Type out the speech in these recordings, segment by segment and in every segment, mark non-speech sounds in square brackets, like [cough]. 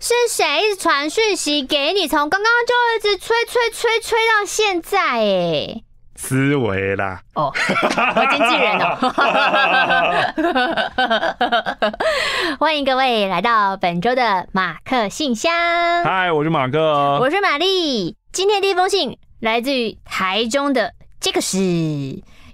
是谁一直传讯息给你？从刚刚就一直催、催、催、催到现在，哎，思维啦！哦，我经纪人哦。[laughs] 欢迎各位来到本周的马克信箱。嗨，我是马克，我是玛丽。今天第一封信来自于台中的杰克斯。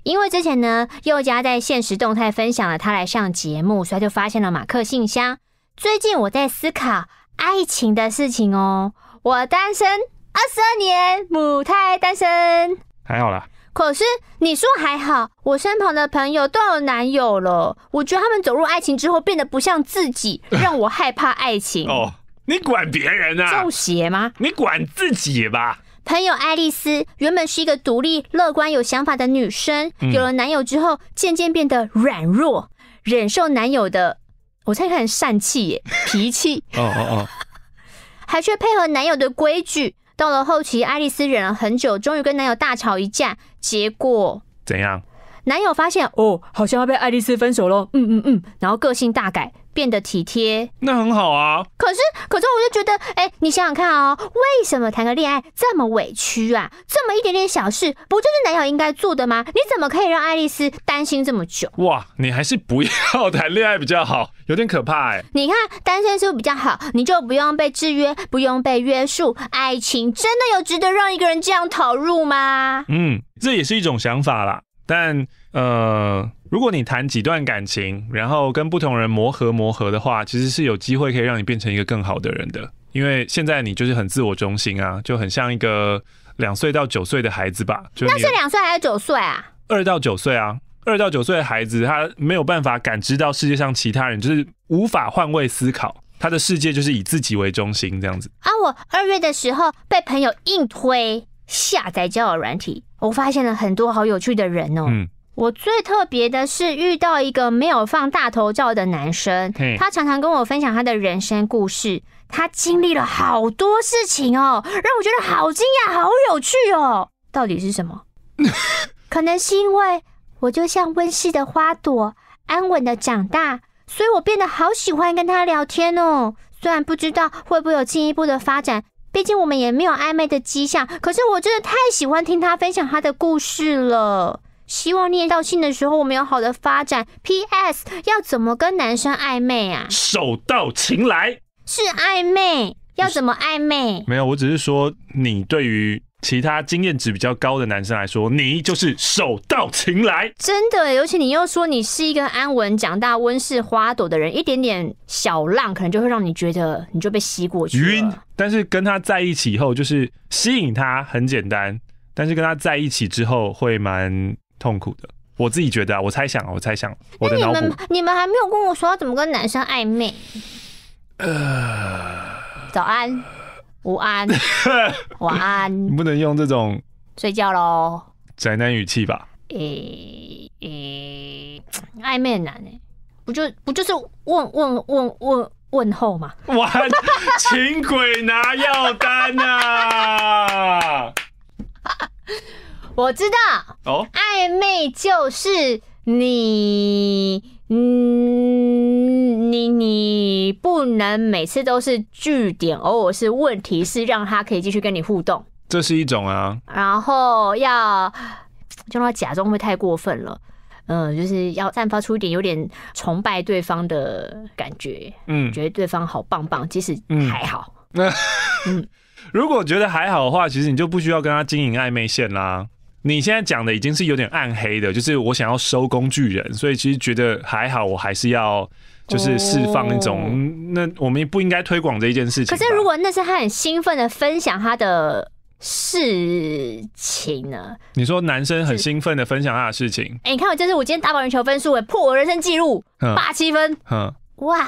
因为之前呢，宥嘉在现实动态分享了他来上节目，所以他就发现了马克信箱。最近我在思考爱情的事情哦，我单身二十二年，母胎单身。还好啦。可是你说还好，我身旁的朋友都有男友了，我觉得他们走入爱情之后变得不像自己，[laughs] 让我害怕爱情。哦，你管别人啊？中邪吗？你管自己吧。朋友爱丽丝原本是一个独立、乐观、有想法的女生，有了男友之后，渐渐变得软弱，忍受男友的，我猜可能善气耶，[laughs] 脾气，哦哦哦，还却配合男友的规矩。到了后期，爱丽丝忍了很久，终于跟男友大吵一架，结果怎样？男友发现，哦，好像要被爱丽丝分手喽，嗯嗯嗯，然后个性大改。变得体贴，那很好啊。可是，可是，我就觉得，哎，你想想看哦，为什么谈个恋爱这么委屈啊？这么一点点小事，不就是男友应该做的吗？你怎么可以让爱丽丝担心这么久？哇，你还是不要谈恋爱比较好，[laughs] 有点可怕哎。你看，单身是不是比较好？你就不用被制约，不用被约束。爱情真的有值得让一个人这样投入吗？嗯，这也是一种想法啦。但，呃。如果你谈几段感情，然后跟不同人磨合磨合的话，其实是有机会可以让你变成一个更好的人的。因为现在你就是很自我中心啊，就很像一个两岁到九岁的孩子吧？那是两岁还是九岁啊？二到九岁啊，二到九岁的孩子他没有办法感知到世界上其他人，就是无法换位思考，他的世界就是以自己为中心这样子。啊，我二月的时候被朋友硬推下载交友软体，我发现了很多好有趣的人哦。我最特别的是遇到一个没有放大头照的男生，他常常跟我分享他的人生故事，他经历了好多事情哦，让我觉得好惊讶、好有趣哦。到底是什么？[laughs] 可能是因为我就像温室的花朵，安稳的长大，所以我变得好喜欢跟他聊天哦。虽然不知道会不会有进一步的发展，毕竟我们也没有暧昧的迹象，可是我真的太喜欢听他分享他的故事了。希望念到信的时候，我们有好的发展。P.S. 要怎么跟男生暧昧啊？手到擒来。是暧昧？要怎么暧昧？没有，我只是说，你对于其他经验值比较高的男生来说，你就是手到擒来。真的，尤其你又说你是一个安稳、长大温室花朵的人，一点点小浪可能就会让你觉得你就被吸过去晕。但是跟他在一起以后，就是吸引他很简单。但是跟他在一起之后，会蛮。痛苦的，我自己觉得啊，我猜想，我猜想，我的脑补。你们，你们还没有跟我说要怎么跟男生暧昧。呃，早安，午安，[laughs] 晚安。你不能用这种睡觉喽，宅男语气吧？诶诶，暧昧难诶，不就不就是问问问问问候吗？哇，请鬼拿药单呐！[laughs] 我知道，哦，暧昧就是你，嗯，你你不能每次都是据点，偶尔是问题是让他可以继续跟你互动，这是一种啊。然后要，就他假装会太过分了，嗯，就是要散发出一点有点崇拜对方的感觉，嗯，觉得对方好棒棒，即使还好。那 [laughs] 如果觉得还好的话，其实你就不需要跟他经营暧昧线啦。你现在讲的已经是有点暗黑的，就是我想要收工具人，所以其实觉得还好，我还是要就是释放一种。那我们不应该推广这一件事情。可是如果那是他很兴奋的分享他的事情呢？你说男生很兴奋的分享他的事情？哎，你看我就是我今天打保龄球分数哎破我人生记录八七分，嗯，哇，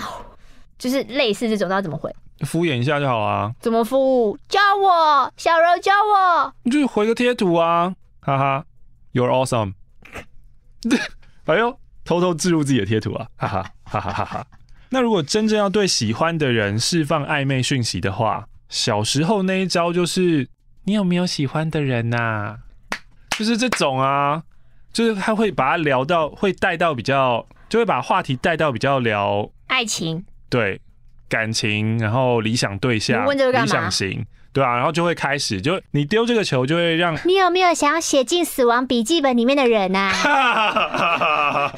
就是类似这种，那要怎么回？敷衍一下就好啊。怎么敷？教我，小柔教我，就是回个贴图啊。哈哈，You're awesome！[laughs] 哎呦，偷偷置入自己的贴图啊！哈哈哈哈哈！那如果真正要对喜欢的人释放暧昧讯息的话，小时候那一招就是：你有没有喜欢的人呐？就是这种啊，就是他会把他聊到，会带到比较，就会把话题带到比较聊爱情、对感情，然后理想对象、理想型。对啊，然后就会开始，就你丢这个球，就会让你有没有想要写进死亡笔记本里面的人呐？[laughs]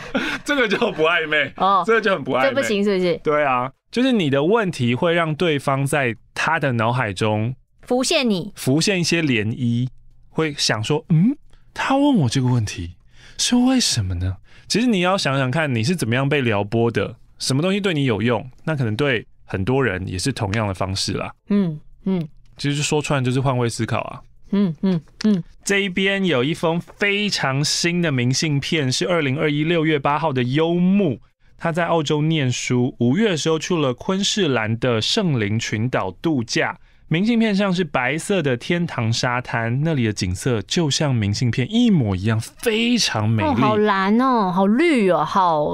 这个就不暧昧哦，这个就很不暧昧，这不行是不是？对啊，就是你的问题会让对方在他的脑海中浮现你，浮现一些涟漪，会想说，嗯，他问我这个问题是为什么呢？其实你要想想看，你是怎么样被撩拨的，什么东西对你有用？那可能对很多人也是同样的方式啦。嗯嗯。其实说穿就是换位思考啊。嗯嗯嗯，这一边有一封非常新的明信片，是二零二一六月八号的幽木，他在澳洲念书，五月的时候去了昆士兰的圣灵群岛度假。明信片上是白色的天堂沙滩，那里的景色就像明信片一模一样，非常美丽。好蓝哦，好绿哦，好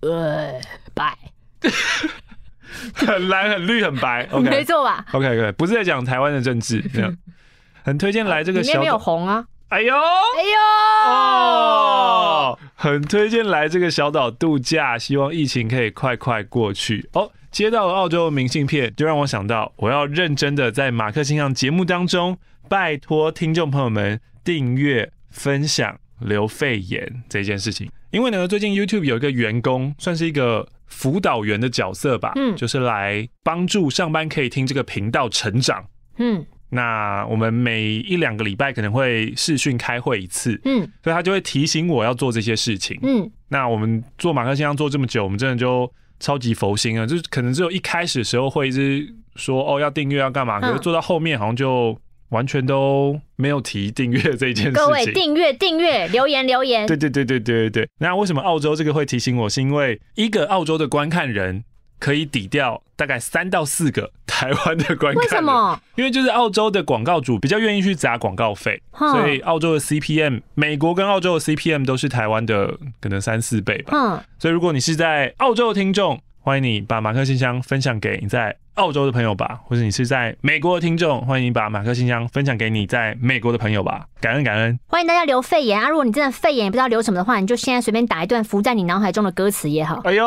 呃白。[laughs] 很蓝、很绿、很白，[laughs] OK，没错吧？OK，OK，不是在讲台湾的政治，这 [laughs] 样很推荐来这个。小该没有红啊！哎呦，哎呦，哦，很推荐来这个小岛度假，希望疫情可以快快过去。哦，接到了澳洲明信片，就让我想到我要认真的在马克先生节目当中，拜托听众朋友们订阅、分享、留肺炎这件事情，因为呢，最近 YouTube 有一个员工，算是一个。辅导员的角色吧，嗯，就是来帮助上班可以听这个频道成长，嗯，那我们每一两个礼拜可能会视讯开会一次，嗯，所以他就会提醒我要做这些事情，嗯，那我们做马克先生做这么久，我们真的就超级佛心啊，就是可能只有一开始时候会一直说哦要订阅要干嘛，可是做到后面好像就。完全都没有提订阅这件事情。各位订阅订阅，留言留言。对对对对对对对。那为什么澳洲这个会提醒我？是因为一个澳洲的观看人可以抵掉大概三到四个台湾的观看。为什么？因为就是澳洲的广告主比较愿意去砸广告费，所以澳洲的 CPM，美国跟澳洲的 CPM 都是台湾的可能三四倍吧。嗯。所以如果你是在澳洲的听众。欢迎你把马克信箱分享给你在澳洲的朋友吧，或者你是在美国的听众，欢迎你把马克信箱分享给你在美国的朋友吧。感恩感恩，欢迎大家留肺炎啊！如果你真的肺炎也不知道留什么的话，你就现在随便打一段浮在你脑海中的歌词也好。哎呦，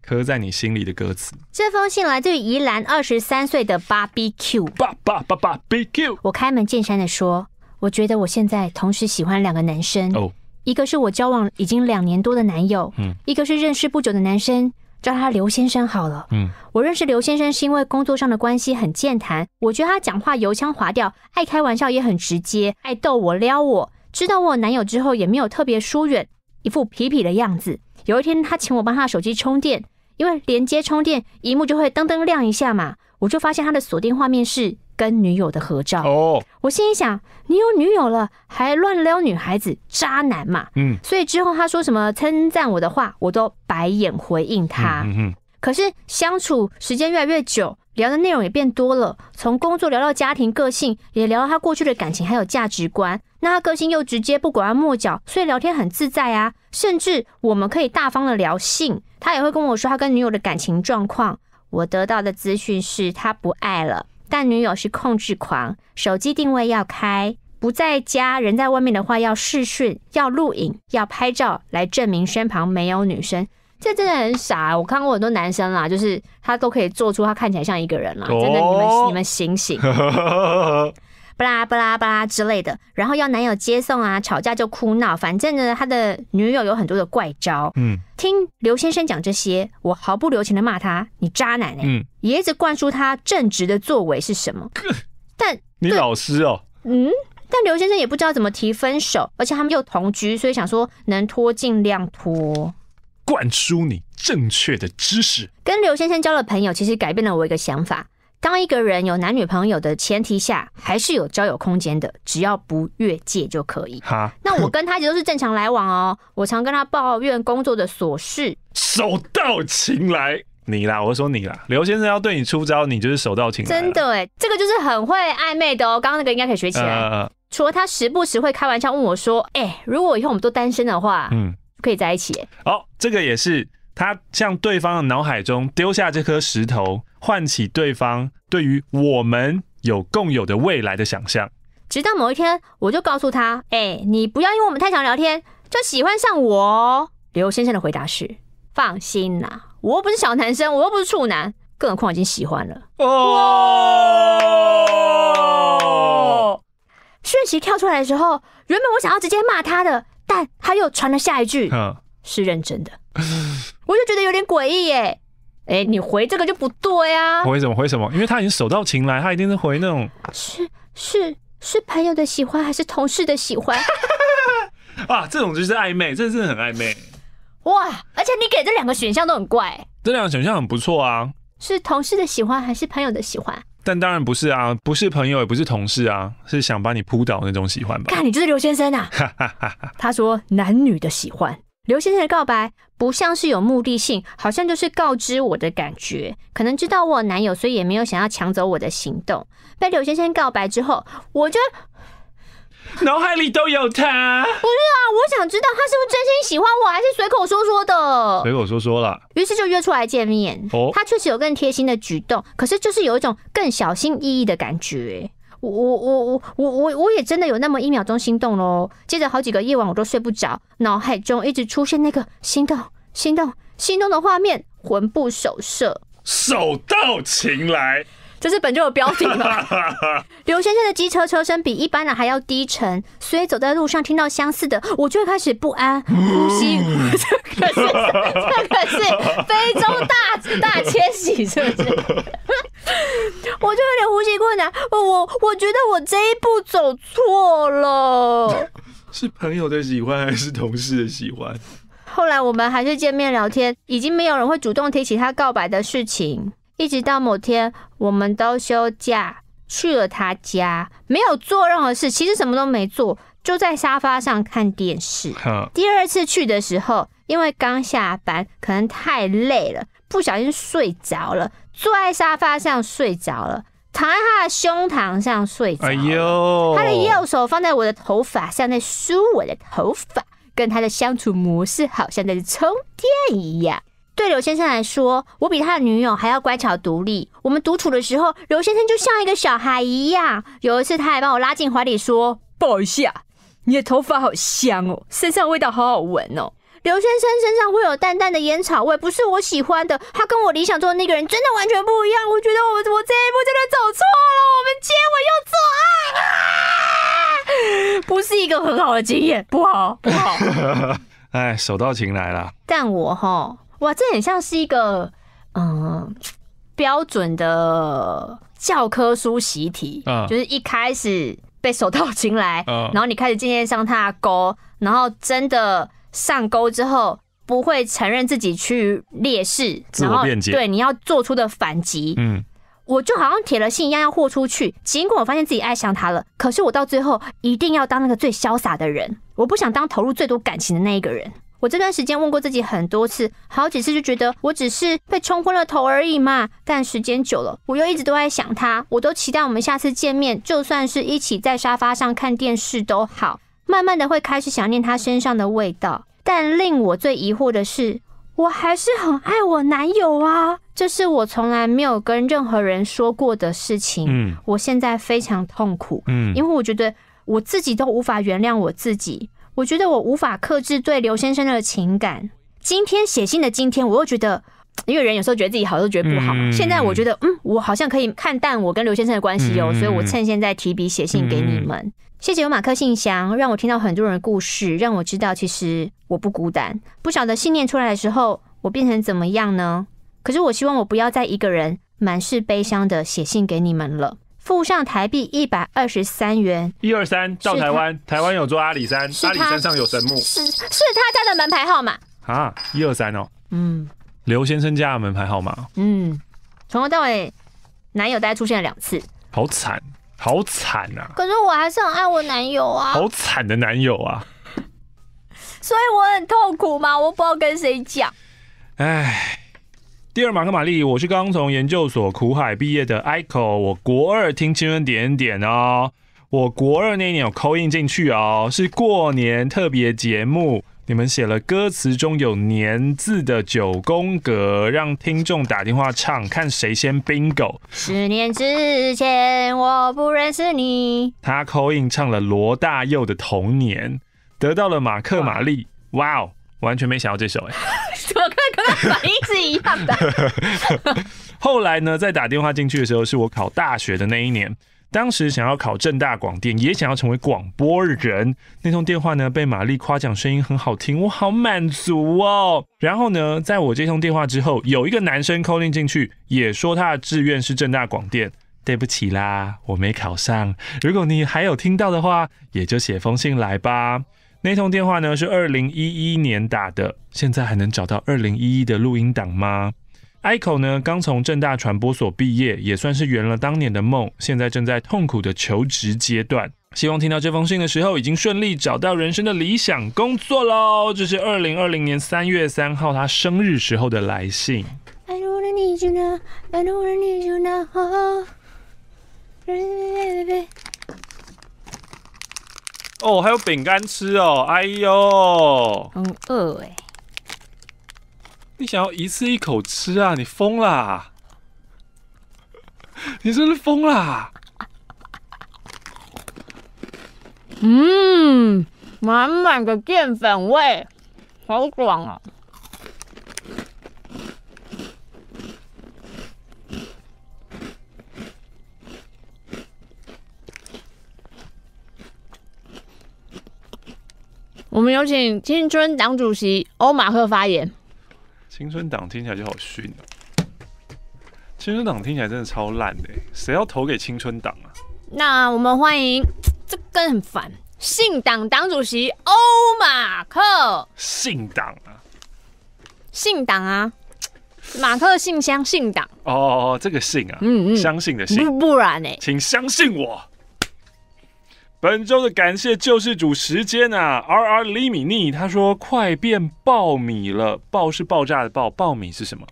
刻在你心里的歌词。这封信来自于宜兰二十三岁的 b a r b e Q。爸爸爸爸 B Q。我开门见山的说，我觉得我现在同时喜欢两个男生哦，一个是我交往已经两年多的男友，嗯，一个是认识不久的男生。叫他刘先生好了。嗯，我认识刘先生是因为工作上的关系，很健谈。我觉得他讲话油腔滑调，爱开玩笑也很直接，爱逗我撩我。知道我男友之后也没有特别疏远，一副痞痞的样子。有一天他请我帮他手机充电，因为连接充电，荧幕就会噔噔亮一下嘛，我就发现他的锁定画面是。跟女友的合照哦，我心里想，你有女友了还乱撩女孩子，渣男嘛。嗯，所以之后他说什么称赞我的话，我都白眼回应他。嗯可是相处时间越来越久，聊的内容也变多了，从工作聊到家庭、个性，也聊到他过去的感情还有价值观。那他个性又直接，不拐弯抹角，所以聊天很自在啊。甚至我们可以大方的聊性，他也会跟我说他跟女友的感情状况。我得到的资讯是他不爱了。但女友是控制狂，手机定位要开，不在家人在外面的话要视讯、要录影、要拍照来证明身旁没有女生，这真的很傻。我看过很多男生啦，就是他都可以做出他看起来像一个人啦。真的，你们你们醒醒。[laughs] 巴拉巴拉巴拉之类的，然后要男友接送啊，吵架就哭闹，反正呢，他的女友有很多的怪招。嗯，听刘先生讲这些，我毫不留情的骂他，你渣男嘞！嗯，一直灌输他正直的作为是什么？但你老师哦，嗯，但刘先生也不知道怎么提分手，而且他们又同居，所以想说能拖尽量拖。灌输你正确的知识。跟刘先生交了朋友，其实改变了我一个想法。当一个人有男女朋友的前提下，还是有交友空间的，只要不越界就可以。哈，那我跟他就是正常来往哦。[laughs] 我常跟他抱怨工作的琐事，手到擒来。你啦，我说你啦，刘先生要对你出招，你就是手到擒来。真的哎，这个就是很会暧昧的哦。刚刚那个应该可以学起来。除了他时不时会开玩笑问我说：“哎，如果以后我们都单身的话，嗯，可以在一起。”好，这个也是。他向对方的脑海中丢下这颗石头，唤起对方对于我们有共有的未来的想象。直到某一天，我就告诉他：“哎，你不要因为我们太常聊天就喜欢上我。”刘先生的回答是：“放心啦，我又不是小男生，我又不是处男，更何况已经喜欢了。”哦，讯息跳出来的时候，原本我想要直接骂他的，但他又传了下一句：“是认真的。”我就觉得有点诡异耶，哎，你回这个就不对啊！回什么？回什么？因为他已经手到擒来，他一定是回那种是是是朋友的喜欢还是同事的喜欢？哇，[laughs] 这种就是暧昧，真的很暧昧。哇，而且你给这两个选项都很怪，这两个选项很不错啊。是同事的喜欢还是朋友的喜欢？但当然不是啊，不是朋友也不是同事啊，是想把你扑倒那种喜欢吧？看，你就是刘先生啊！[laughs] 他说男女的喜欢。刘先生的告白不像是有目的性，好像就是告知我的感觉，可能知道我有男友，所以也没有想要抢走我的行动。被刘先生告白之后，我就脑海里都有他。不是啊，我想知道他是不是真心喜欢我，还是随口说说的？随口说说了，于是就约出来见面。哦，他确实有更贴心的举动，可是就是有一种更小心翼翼的感觉。我我我我我我我也真的有那么一秒钟心动喽，接着好几个夜晚我都睡不着，脑海中一直出现那个心动、心动、心动的画面，魂不守舍，手到擒来。就是本就有标题嘛。[laughs] 刘先生的机车车身比一般人还要低沉，所以走在路上听到相似的，我就开始不安。呼吸，[laughs] 这个是这个是非洲大大迁徙，是不是？[laughs] 我就有点呼吸困难。我我我觉得我这一步走错了。是朋友的喜欢还是同事的喜欢？后来我们还是见面聊天，已经没有人会主动提起他告白的事情。一直到某天，我们都休假去了他家，没有做任何事，其实什么都没做，就在沙发上看电视。第二次去的时候，因为刚下班，可能太累了，不小心睡着了，坐在沙发上睡着了，躺在他的胸膛上睡着呦，他的右手放在我的头发上，在梳我的头发，跟他的相处模式好像在充电一样。对刘先生来说，我比他的女友还要乖巧独立。我们独处的时候，刘先生就像一个小孩一样。有一次，他还把我拉进怀里说：“抱一下，你的头发好香哦，身上味道好好闻哦。”刘先生身上会有淡淡的烟草味，不是我喜欢的。他跟我理想中的那个人真的完全不一样。我觉得我我这一步真的走错了。我们接吻又做爱，[laughs] 不是一个很好的经验，不好不好。[laughs] 哎，手到擒来了。但我哈。哇，这很像是一个嗯标准的教科书习题，就是一开始被手到擒来，然后你开始渐渐上他的钩，然后真的上钩之后，不会承认自己去劣势，自我辩解，对你要做出的反击，嗯，我就好像铁了心一样要豁出去，尽管我发现自己爱上他了，可是我到最后一定要当那个最潇洒的人，我不想当投入最多感情的那一个人。我这段时间问过自己很多次，好几次就觉得我只是被冲昏了头而已嘛。但时间久了，我又一直都在想他，我都期待我们下次见面，就算是一起在沙发上看电视都好。慢慢的会开始想念他身上的味道。但令我最疑惑的是，我还是很爱我男友啊，这是我从来没有跟任何人说过的事情。嗯，我现在非常痛苦。嗯，因为我觉得我自己都无法原谅我自己。我觉得我无法克制对刘先生的情感。今天写信的今天，我又觉得，因为人有时候觉得自己好，又觉得不好。现在我觉得，嗯，我好像可以看淡我跟刘先生的关系哦，所以我趁现在提笔写信给你们。谢谢有马克信箱，让我听到很多人故事，让我知道其实我不孤单。不晓得信念出来的时候，我变成怎么样呢？可是我希望我不要再一个人满是悲伤的写信给你们了。附上台币一百二十三元，一二三，到台湾，台湾有座阿里山，阿里山上有神木，是是他家的门牌号码啊，一二三哦，嗯，刘先生家的门牌号码，嗯，从头到尾，男友大概出现了两次，好惨，好惨啊，可是我还是很爱我男友啊，好惨的男友啊，[laughs] 所以我很痛苦嘛，我不知道跟谁讲，哎。第二马克玛丽，我是刚从研究所苦海毕业的 ico，我国二听青春点点哦，我国二那一年有 coin 进去哦，是过年特别节目，你们写了歌词中有年字的九宫格，让听众打电话唱，看谁先 bingo。十年之前我不认识你，他 coin 唱了罗大佑的童年，得到了马克玛丽，哇哦，完全没想到这首哎。[laughs] 一直一样的。[laughs] 后来呢，在打电话进去的时候，是我考大学的那一年。当时想要考正大广电，也想要成为广播人。那通电话呢，被玛丽夸奖声音很好听，我好满足哦。然后呢，在我接通电话之后，有一个男生 calling 进去，也说他的志愿是正大广电。对不起啦，我没考上。如果你还有听到的话，也就写封信来吧。那通电话呢是二零一一年打的，现在还能找到二零一一的录音档吗？艾 o 呢刚从正大传播所毕业，也算是圆了当年的梦，现在正在痛苦的求职阶段。希望听到这封信的时候，已经顺利找到人生的理想工作喽！这是二零二零年三月三号他生日时候的来信。哦，还有饼干吃哦！哎呦，很饿哎！你想要一次一口吃啊？你疯啦！你真是疯啦！嗯，满满的淀粉味，好爽啊！我们有请青春党主席欧马克发言。青春党听起来就好逊哦。青春党听起来真的超烂的，谁要投给青春党啊？那我们欢迎，这更很烦。信党党主席欧马克。信党啊？信党啊？马克信相信党？哦，这个信啊，嗯，相信的信。不然呢？请相信我。本周的感谢救世主时间啊，R R 李米尼他说快变爆米了，爆是爆炸的爆，爆米是什么？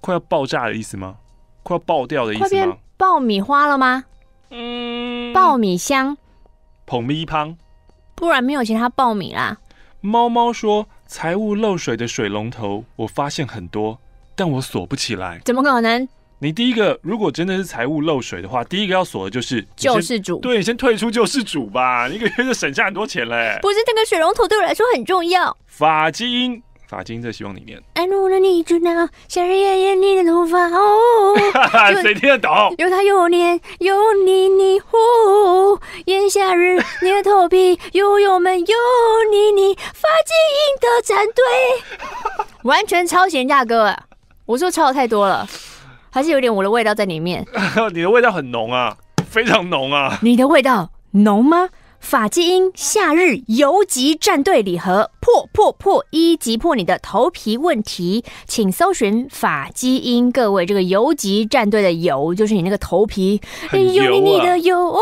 快要爆炸的意思吗？快要爆掉的意思吗？变爆米花了吗？嗯，爆米香，捧米汤，不然没有其他爆米啦。猫猫说财务漏水的水龙头，我发现很多，但我锁不起来，怎么可能？你第一个，如果真的是财务漏水的话，第一个要锁的就是救世主。对，先退出救世主吧，你个月就省下很多钱嘞。不是那个水龙头对我来说很重要。发金，发金在希望里面。I love you now，夏日炎炎你的头发哦。[laughs] 谁听得到？有他有年有你你哦。炎夏日你的头皮又油闷，有你你发金的战队。[laughs] 完全超咸价哥，我说超的太多了。还是有点我的味道在里面，[laughs] 你的味道很浓啊，非常浓啊！你的味道浓吗？法基因夏日油级战队礼盒，破破破一击破你的头皮问题，请搜寻法基因。各位，这个油级战队的油，就是你那个头皮很油啊，油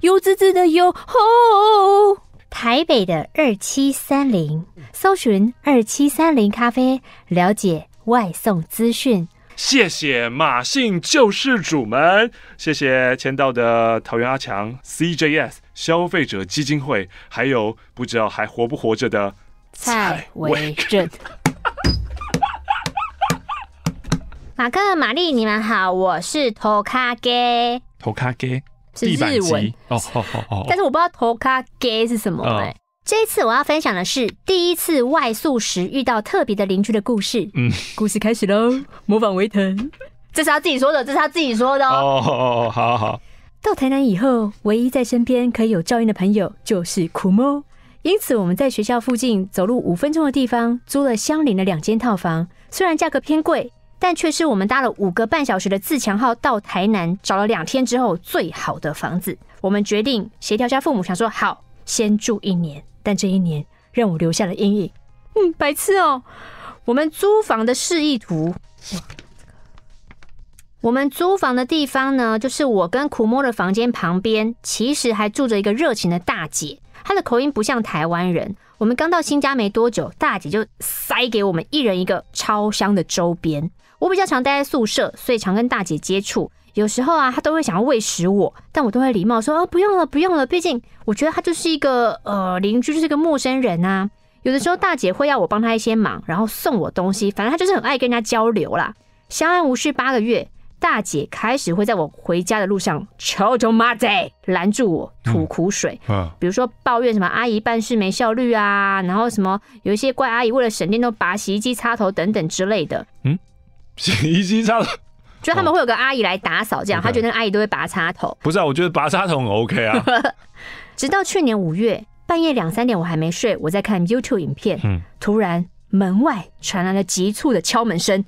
油，滋滋的油。哦、台北的二七三零，搜寻二七三零咖啡，了解外送资讯。谢谢马姓救世主们，谢谢签到的桃园阿强、CJS 消费者基金会，还有不知道还活不活着的蔡维正、[laughs] 马克、玛丽，你们好，我是头卡给头卡给是日文哦但是我不知道头卡给是什么哎。这一次我要分享的是第一次外宿时遇到特别的邻居的故事。嗯，故事开始喽，模仿维腾，这是他自己说的，这是他自己说的。哦，好好好。到台南以后，唯一在身边可以有照应的朋友就是苦猫，因此我们在学校附近走路五分钟的地方租了相邻的两间套房，虽然价格偏贵，但却是我们搭了五个半小时的自强号到台南找了两天之后最好的房子。我们决定协调家父母，想说好先住一年。但这一年让我留下了阴影。嗯，白痴哦！我们租房的示意图。我们租房的地方呢，就是我跟苦摸的房间旁边，其实还住着一个热情的大姐。她的口音不像台湾人。我们刚到新家没多久，大姐就塞给我们一人一个超香的周边。我比较常待在宿舍，所以常跟大姐接触。有时候啊，他都会想要喂食我，但我都会礼貌说啊，不用了，不用了。毕竟我觉得他就是一个呃邻居，就是一个陌生人啊。有的时候大姐会要我帮她一些忙，然后送我东西，反正她就是很爱跟人家交流啦。相安无事八个月，大姐开始会在我回家的路上求求妈仔，拦住我吐苦水。嗯，比如说抱怨什么阿姨办事没效率啊，然后什么有一些怪阿姨为了省电都拔洗衣机插头等等之类的。嗯，[laughs] 洗衣机插头。就他们会有个阿姨来打扫，这样他觉得那个阿姨都会拔插头。不是啊，我觉得拔插头很 OK 啊。[laughs] 直到去年五月半夜两三点，我还没睡，我在看 YouTube 影片，突然门外传来了急促的敲门声。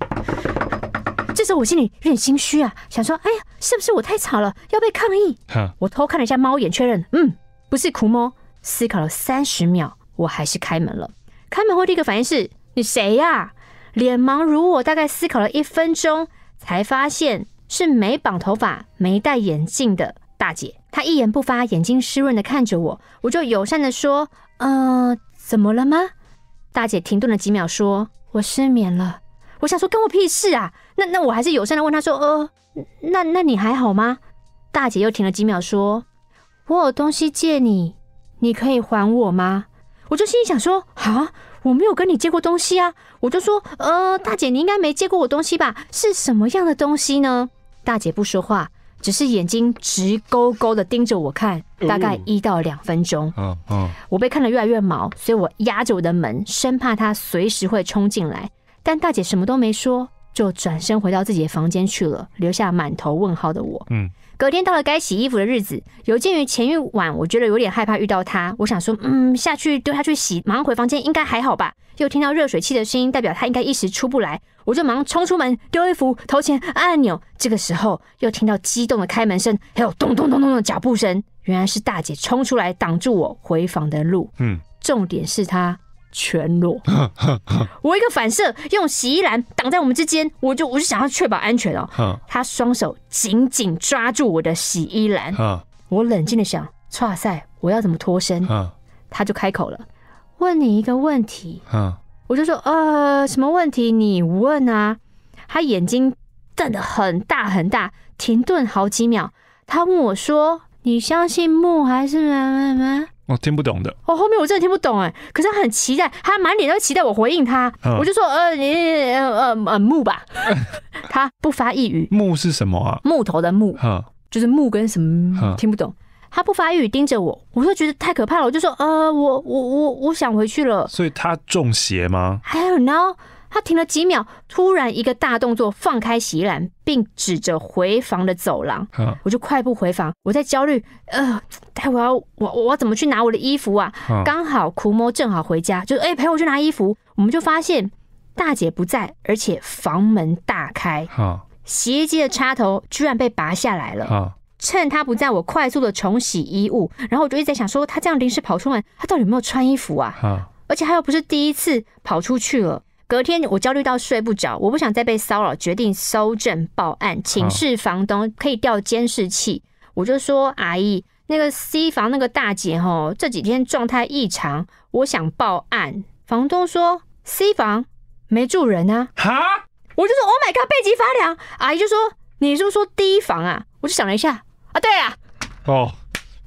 这时候我心里点心虚啊，想说：“哎呀，是不是我太吵了，要被抗议？”我偷看了一下猫眼，确认，嗯，不是哭猫。思考了三十秒，我还是开门了。开门后第一个反应是：“你谁呀？”脸盲如我，大概思考了一分钟。才发现是没绑头发、没戴眼镜的大姐，她一言不发，眼睛湿润的看着我，我就友善的说：“嗯，怎么了吗？”大姐停顿了几秒，说：“我失眠了。”我想说跟我屁事啊！那那我还是友善的问她说：“呃，那那你还好吗？”大姐又停了几秒，说：“我有东西借你，你可以还我吗？”我就心里想说：“好。”我没有跟你借过东西啊，我就说，呃，大姐，你应该没借过我东西吧？是什么样的东西呢？大姐不说话，只是眼睛直勾勾的盯着我看，大概一到两分钟。嗯嗯，我被看得越来越毛，所以我压着我的门，生怕她随时会冲进来。但大姐什么都没说。就转身回到自己的房间去了，留下满头问号的我。嗯，隔天到了该洗衣服的日子，有鉴于前一晚我觉得有点害怕遇到他，我想说，嗯，下去丢下去洗，马上回房间应该还好吧？又听到热水器的声音，代表他应该一时出不来，我就忙冲出门丢衣服，头前按按钮。这个时候又听到激动的开门声，还有咚咚咚咚的脚步声，原来是大姐冲出来挡住我回房的路。嗯，重点是她。全裸，[laughs] 我一个反射用洗衣篮挡在我们之间，我就我就想要确保安全哦。他双手紧紧抓住我的洗衣篮，我冷静的想，哇塞，我要怎么脱身？他就开口了，问你一个问题。我就说，呃，什么问题？你问啊。他眼睛瞪得很大很大，停顿好几秒，他问我说，你相信木还是什么什么？我听不懂的，哦，后面我真的听不懂哎，可是他很期待，他满脸都期待我回应他，我就说，呃，你呃呃木吧，[laughs] 他不发一语。木是什么啊？木头的木，就是木跟什么？听不懂，他不发一语，盯着我，我就觉得太可怕了，我就说，呃，我我我我想回去了。所以他中邪吗？还有呢？他停了几秒，突然一个大动作，放开洗衣篮，并指着回房的走廊。啊！我就快步回房，我在焦虑，呃，待会儿我我怎么去拿我的衣服啊？刚好苦摸正好回家，就是哎陪我去拿衣服，我们就发现大姐不在，而且房门大开，啊！洗衣机的插头居然被拔下来了。啊！趁他不在我快速的重洗衣物，然后我就一直在想说，他这样临时跑出门，他到底有没有穿衣服啊？啊！而且他又不是第一次跑出去了。隔天我焦虑到睡不着，我不想再被骚扰，决定搜证报案，请示房东可以调监视器。我就说阿姨，那个 C 房那个大姐哦，这几天状态异常，我想报案。房东说 C 房没住人啊，哈！我就说 Oh my god，背脊发凉。阿姨就说你是不是说 D 房啊？我就想了一下，啊，对啊。哦，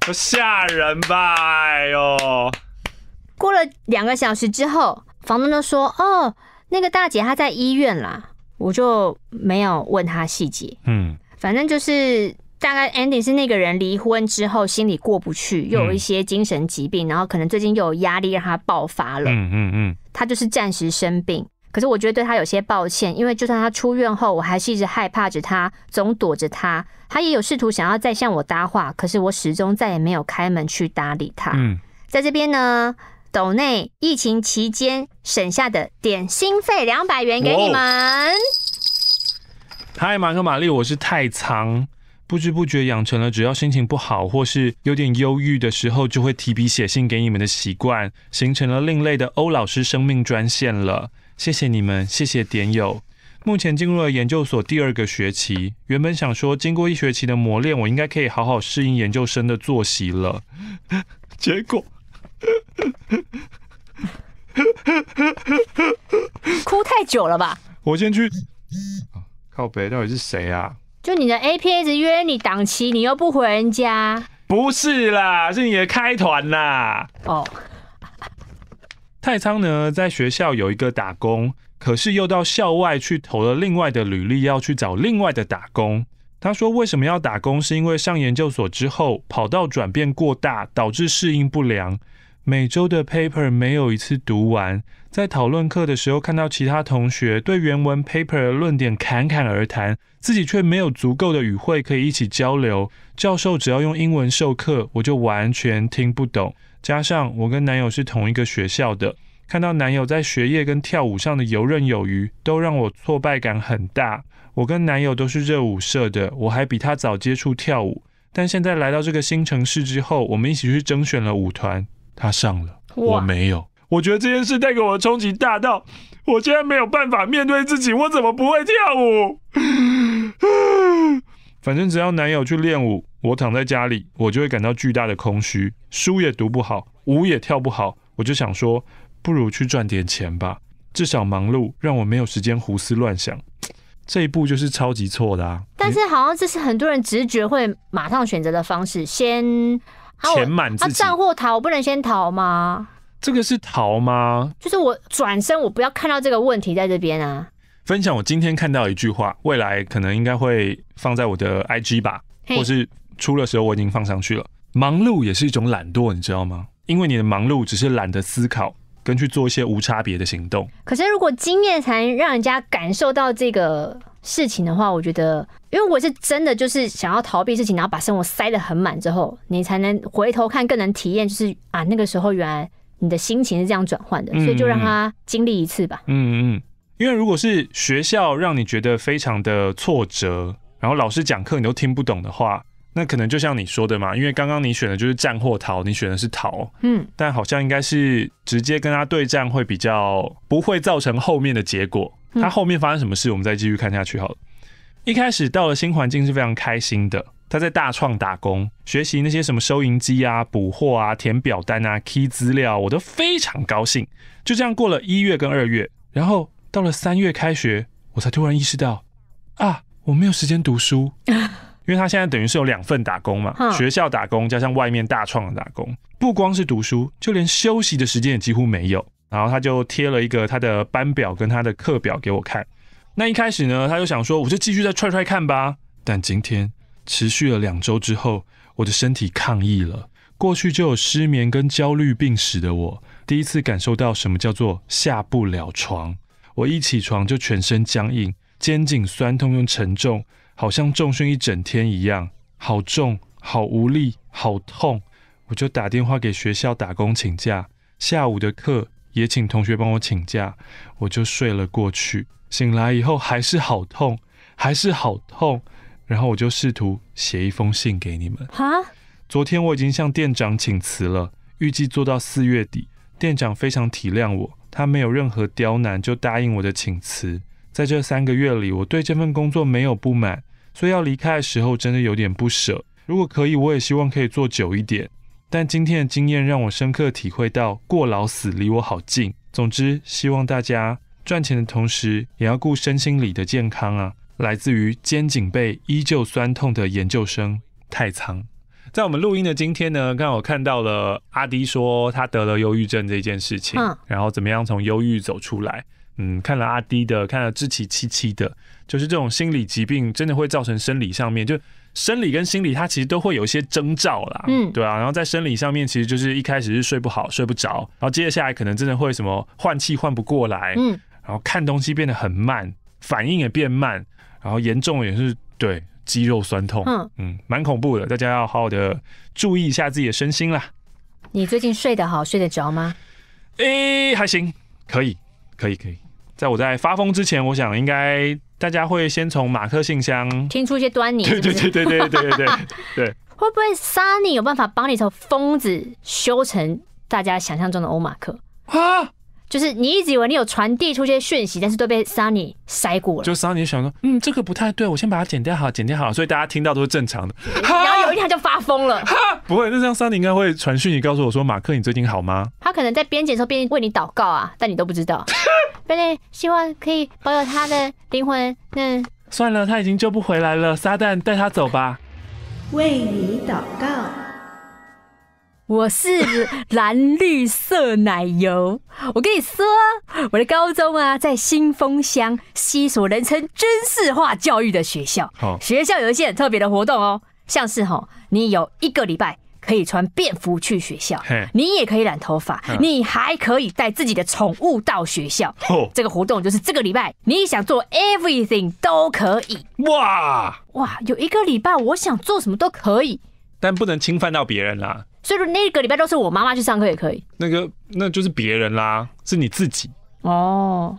好吓人吧？哎呦！过了两个小时之后，房东就说哦。那个大姐她在医院啦，我就没有问她细节。嗯，反正就是大概 ending 是那个人离婚之后心里过不去，又有一些精神疾病，然后可能最近又有压力让她爆发了。嗯嗯嗯，她就是暂时生病，可是我觉得对他有些抱歉，因为就算他出院后，我还是一直害怕着他，总躲着他。他也有试图想要再向我搭话，可是我始终再也没有开门去搭理他。嗯，在这边呢。斗内疫情期间省下的点心费两百元给你们。嗨，马克、玛丽，我是太仓，不知不觉养成了只要心情不好或是有点忧郁的时候，就会提笔写信给你们的习惯，形成了另类的欧老师生命专线了。谢谢你们，谢谢点友。目前进入了研究所第二个学期，原本想说经过一学期的磨练，我应该可以好好适应研究生的作息了，[laughs] 结果。[laughs] 哭太久了吧？我先去。靠北到底是谁啊？就你的 A P S 约你档期，你又不回人家。不是啦，是你的开团啦。哦，太仓呢，在学校有一个打工，可是又到校外去投了另外的履历，要去找另外的打工。他说：“为什么要打工？是因为上研究所之后，跑道转变过大，导致适应不良。”每周的 paper 没有一次读完，在讨论课的时候看到其他同学对原文 paper 的论点侃侃而谈，自己却没有足够的语汇可以一起交流。教授只要用英文授课，我就完全听不懂。加上我跟男友是同一个学校的，看到男友在学业跟跳舞上的游刃有余，都让我挫败感很大。我跟男友都是热舞社的，我还比他早接触跳舞，但现在来到这个新城市之后，我们一起去征选了舞团。他上了，我没有。我觉得这件事带给我的冲击大到，我竟然没有办法面对自己。我怎么不会跳舞？[sighs] 反正只要男友去练舞，我躺在家里，我就会感到巨大的空虚。书也读不好，舞也跳不好，我就想说，不如去赚点钱吧，至少忙碌让我没有时间胡思乱想。这一步就是超级错的啊！但是好像这是很多人直觉会马上选择的方式，先。填满自己。他战或逃，我不能先逃吗？这个是逃吗？就是我转身，我不要看到这个问题在这边啊。分享我今天看到一句话，未来可能应该会放在我的 IG 吧，或是出的时候我已经放上去了。忙碌也是一种懒惰，你知道吗？因为你的忙碌只是懒得思考跟去做一些无差别的行动。可是如果经验，才能让人家感受到这个。事情的话，我觉得，因为我是真的就是想要逃避事情，然后把生活塞得很满之后，你才能回头看，更能体验，就是啊，那个时候原来你的心情是这样转换的，所以就让他经历一次吧。嗯嗯，因为如果是学校让你觉得非常的挫折，然后老师讲课你都听不懂的话，那可能就像你说的嘛，因为刚刚你选的就是战或逃，你选的是逃，嗯，但好像应该是直接跟他对战会比较不会造成后面的结果。他后面发生什么事，我们再继续看下去好了。一开始到了新环境是非常开心的，他在大创打工，学习那些什么收银机啊、补货啊、填表单啊、key 资料，我都非常高兴。就这样过了一月跟二月，然后到了三月开学，我才突然意识到，[laughs] 啊，我没有时间读书，[laughs] 因为他现在等于是有两份打工嘛，学校打工加上外面大创的打工，不光是读书，就连休息的时间也几乎没有。然后他就贴了一个他的班表跟他的课表给我看。那一开始呢，他就想说，我就继续再踹踹看吧。但今天持续了两周之后，我的身体抗议了。过去就有失眠跟焦虑病史的我，第一次感受到什么叫做下不了床。我一起床就全身僵硬，肩颈酸痛又沉重，好像重训一整天一样，好重，好无力，好痛。我就打电话给学校打工请假，下午的课。也请同学帮我请假，我就睡了过去。醒来以后还是好痛，还是好痛。然后我就试图写一封信给你们。哈，昨天我已经向店长请辞了，预计做到四月底。店长非常体谅我，他没有任何刁难，就答应我的请辞。在这三个月里，我对这份工作没有不满，所以要离开的时候真的有点不舍。如果可以，我也希望可以做久一点。但今天的经验让我深刻体会到，过劳死离我好近。总之，希望大家赚钱的同时，也要顾身心理的健康啊！来自于肩颈背依旧酸痛的研究生太仓，在我们录音的今天呢，刚好看到了阿迪说他得了忧郁症这件事情，然后怎么样从忧郁走出来？嗯，看了阿迪的，看了志奇七七的，就是这种心理疾病真的会造成生理上面就。生理跟心理，它其实都会有一些征兆啦，嗯，对啊。然后在生理上面，其实就是一开始是睡不好、睡不着，然后接下来可能真的会什么换气换不过来，嗯，然后看东西变得很慢，反应也变慢，然后严重也是对肌肉酸痛，嗯嗯，蛮恐怖的。大家要好好的注意一下自己的身心啦。你最近睡得好睡得着吗？诶，还行，可以，可以，可以。在我在发疯之前，我想应该。大家会先从马克信箱听出一些端倪，对对对对对对对对。会不会 Sunny 有办法帮你从疯子修成大家想象中的欧马克啊？就是你一直以为你有传递出些讯息，但是都被 Sunny 了。就 Sunny 想说，嗯，这个不太对，我先把它剪掉，好，剪掉好，所以大家听到都是正常的。[laughs] 然后有一天他就发疯了。不会，那这样 Sunny 应该会传讯，你告诉我说，马克，你最近好吗？他可能在边剪的时候边为你祷告啊，但你都不知道。贝 [laughs] i 希望可以保有他的灵魂。那算了，他已经救不回来了，撒旦带他走吧。为你祷告。我是蓝绿色奶油。我跟你说，我的高中啊，在新丰乡，西所人称军事化教育的学校。好，学校有一些很特别的活动哦，像是哈，你有一个礼拜可以穿便服去学校，你也可以染头发，你还可以带自己的宠物到学校。哦，这个活动就是这个礼拜，你想做 everything 都可以。哇哇，有一个礼拜，我想做什么都可以。但不能侵犯到别人啦。就是那个礼拜都是我妈妈去上课也可以。那个那就是别人啦，是你自己。哦，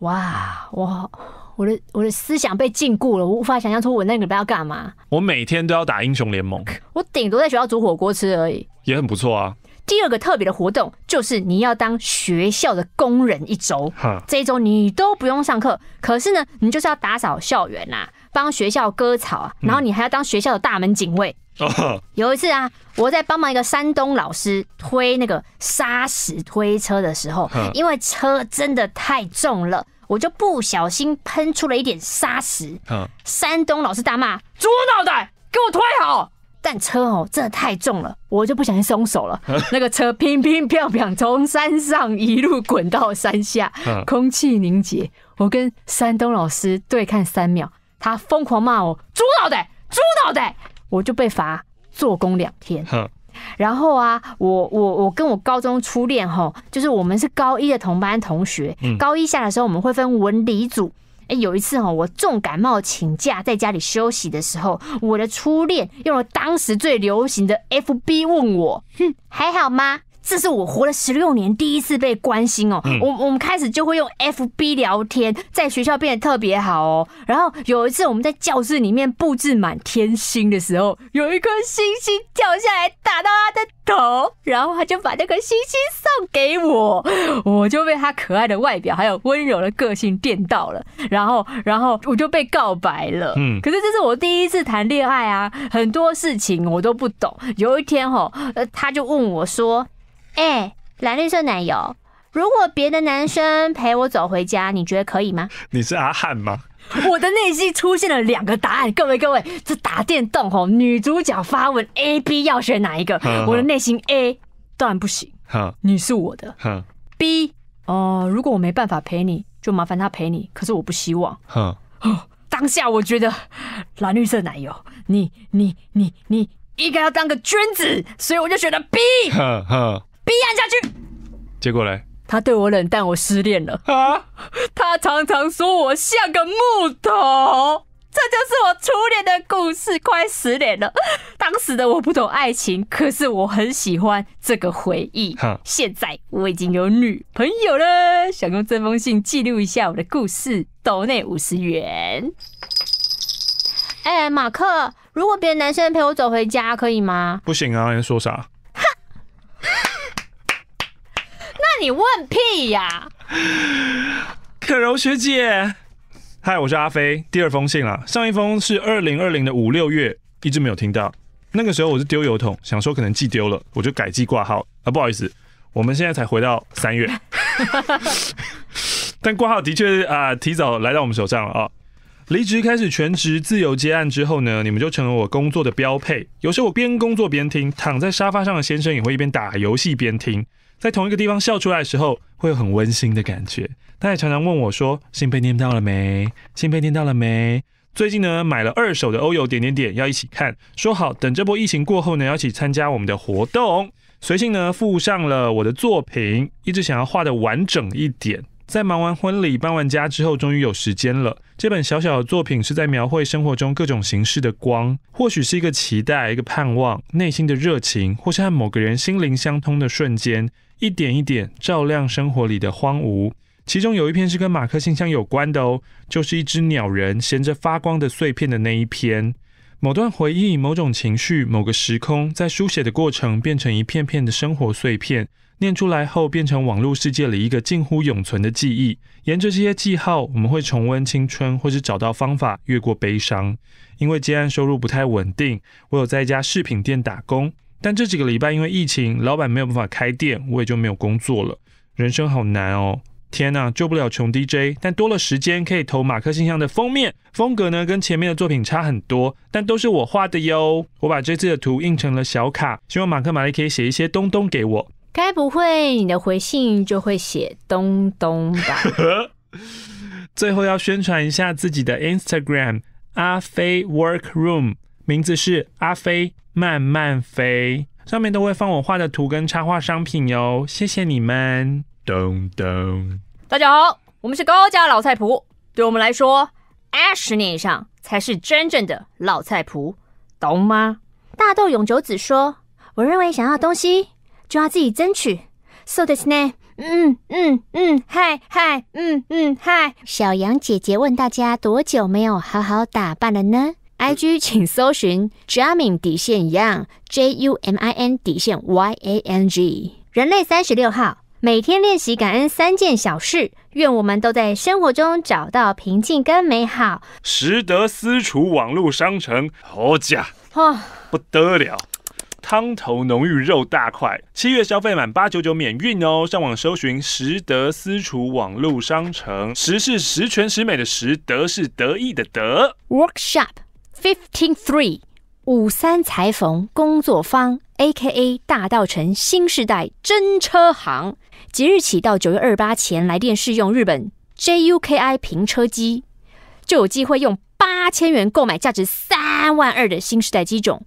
哇哇，我的我的思想被禁锢了，我无法想象出我那个礼拜要干嘛。我每天都要打英雄联盟。我顶多在学校煮火锅吃而已。也很不错啊。第二个特别的活动就是你要当学校的工人一周。哈，这一周你都不用上课，可是呢，你就是要打扫校园呐，帮学校割草，然后你还要当学校的大门警卫。哦，[laughs] 有一次啊，我在帮忙一个山东老师推那个砂石推车的时候，因为车真的太重了，我就不小心喷出了一点砂石。山东老师大骂：“猪脑袋，给我推好！”但车哦，的太重了，我就不小心松手了，那个车乒乒乓乓从山上一路滚到山下。空气凝结，我跟山东老师对看三秒，他疯狂骂我：“猪脑袋，猪脑袋！”我就被罚做工两天，然后啊，我我我跟我高中初恋哈，就是我们是高一的同班同学，高一下的时候我们会分文理组，哎，有一次哈，我重感冒请假在家里休息的时候，我的初恋用了当时最流行的 FB 问我，哼，还好吗？这是我活了十六年第一次被关心哦。我我们开始就会用 FB 聊天，在学校变得特别好哦。然后有一次我们在教室里面布置满天星的时候，有一颗星星掉下来打到他的头，然后他就把那颗星星送给我，我就被他可爱的外表还有温柔的个性电到了。然后，然后我就被告白了。嗯，可是这是我第一次谈恋爱啊，很多事情我都不懂。有一天哦，呃，他就问我说。哎，蓝绿色奶油，如果别的男生陪我走回家，你觉得可以吗？你是阿汉吗？我的内心出现了两个答案，各位各位，这打电动吼，女主角发文 A、B 要选哪一个？我的内心 A 当然不行，你是我的，B 哦，如果我没办法陪你，就麻烦他陪你，可是我不希望，哈当下我觉得蓝绿色奶油，你你你你应该要当个君子，所以我就选了 B，哈哈。逼按下去，接果来。他对我冷淡，我失恋了啊！他常常说我像个木头，这就是我初恋的故事，快十年了。当时的我不懂爱情，可是我很喜欢这个回忆。现在我已经有女朋友了，想用这封信记录一下我的故事。兜内五十元。哎，马克，如果别的男生陪我走回家可以吗？不行啊！你说啥？[laughs] 你问屁呀！可柔学姐，嗨，我是阿飞。第二封信了，上一封是二零二零的五六月，一直没有听到。那个时候我是丢邮筒，想说可能寄丢了，我就改寄挂号。啊，不好意思，我们现在才回到三月。[laughs] 但挂号的确啊，提早来到我们手上了啊。离职开始全职自由接案之后呢，你们就成了我工作的标配。有时候我边工作边听，躺在沙发上的先生也会一边打游戏边听。在同一个地方笑出来的时候，会有很温馨的感觉。他也常常问我说：“信被念到了没？信被念到了没？”最近呢，买了二手的欧友点点点，要一起看。说好，等这波疫情过后呢，要一起参加我们的活动。随性呢，附上了我的作品，一直想要画的完整一点。在忙完婚礼、搬完家之后，终于有时间了。这本小小的作品是在描绘生活中各种形式的光，或许是一个期待，一个盼望，内心的热情，或是和某个人心灵相通的瞬间。一点一点照亮生活里的荒芜，其中有一篇是跟马克·信箱有关的哦，就是一只鸟人衔着发光的碎片的那一篇。某段回忆、某种情绪、某个时空，在书写的过程变成一片片的生活碎片，念出来后变成网络世界里一个近乎永存的记忆。沿着这些记号，我们会重温青春，或是找到方法越过悲伤。因为接案收入不太稳定，我有在一家饰品店打工。但这几个礼拜因为疫情，老板没有办法开店，我也就没有工作了。人生好难哦！天呐，救不了穷 DJ，但多了时间可以投马克信箱的封面风格呢，跟前面的作品差很多，但都是我画的哟。我把这次的图印成了小卡，希望马克玛丽可以写一些东东给我。该不会你的回信就会写东东吧？[laughs] 最后要宣传一下自己的 Instagram：阿飞 Work Room。名字是阿飞，慢慢飞。上面都会放我画的图跟插画商品哟，谢谢你们。咚咚，大家好，我们是高家老菜谱。对我们来说，爱十年以上才是真正的老菜谱，懂吗？大豆永久子说：“我认为想要东西就要自己争取。” So this 呢？嗯嗯嗯嗯，嗨嗨，嗯嗯嗨。小杨姐姐问大家：多久没有好好打扮了呢？i g 请搜寻 j a m i n g 底线 Yang J U M I N 底线 Y A N G 人类三十六号每天练习感恩三件小事，愿我们都在生活中找到平静跟美好。实德私厨网络商城，好假，不得了！汤头浓郁，肉大块。七月消费满八九九免运哦。上网搜寻实德私厨网络商城。十是十全十美的十，德是得意的德。Workshop。Fifteen three，五三裁缝工作坊，A K A 大道城新时代真车行，即日起到九月二八前来电试用日本 J U K I 平车机，就有机会用八千元购买价值三万二的新时代机种。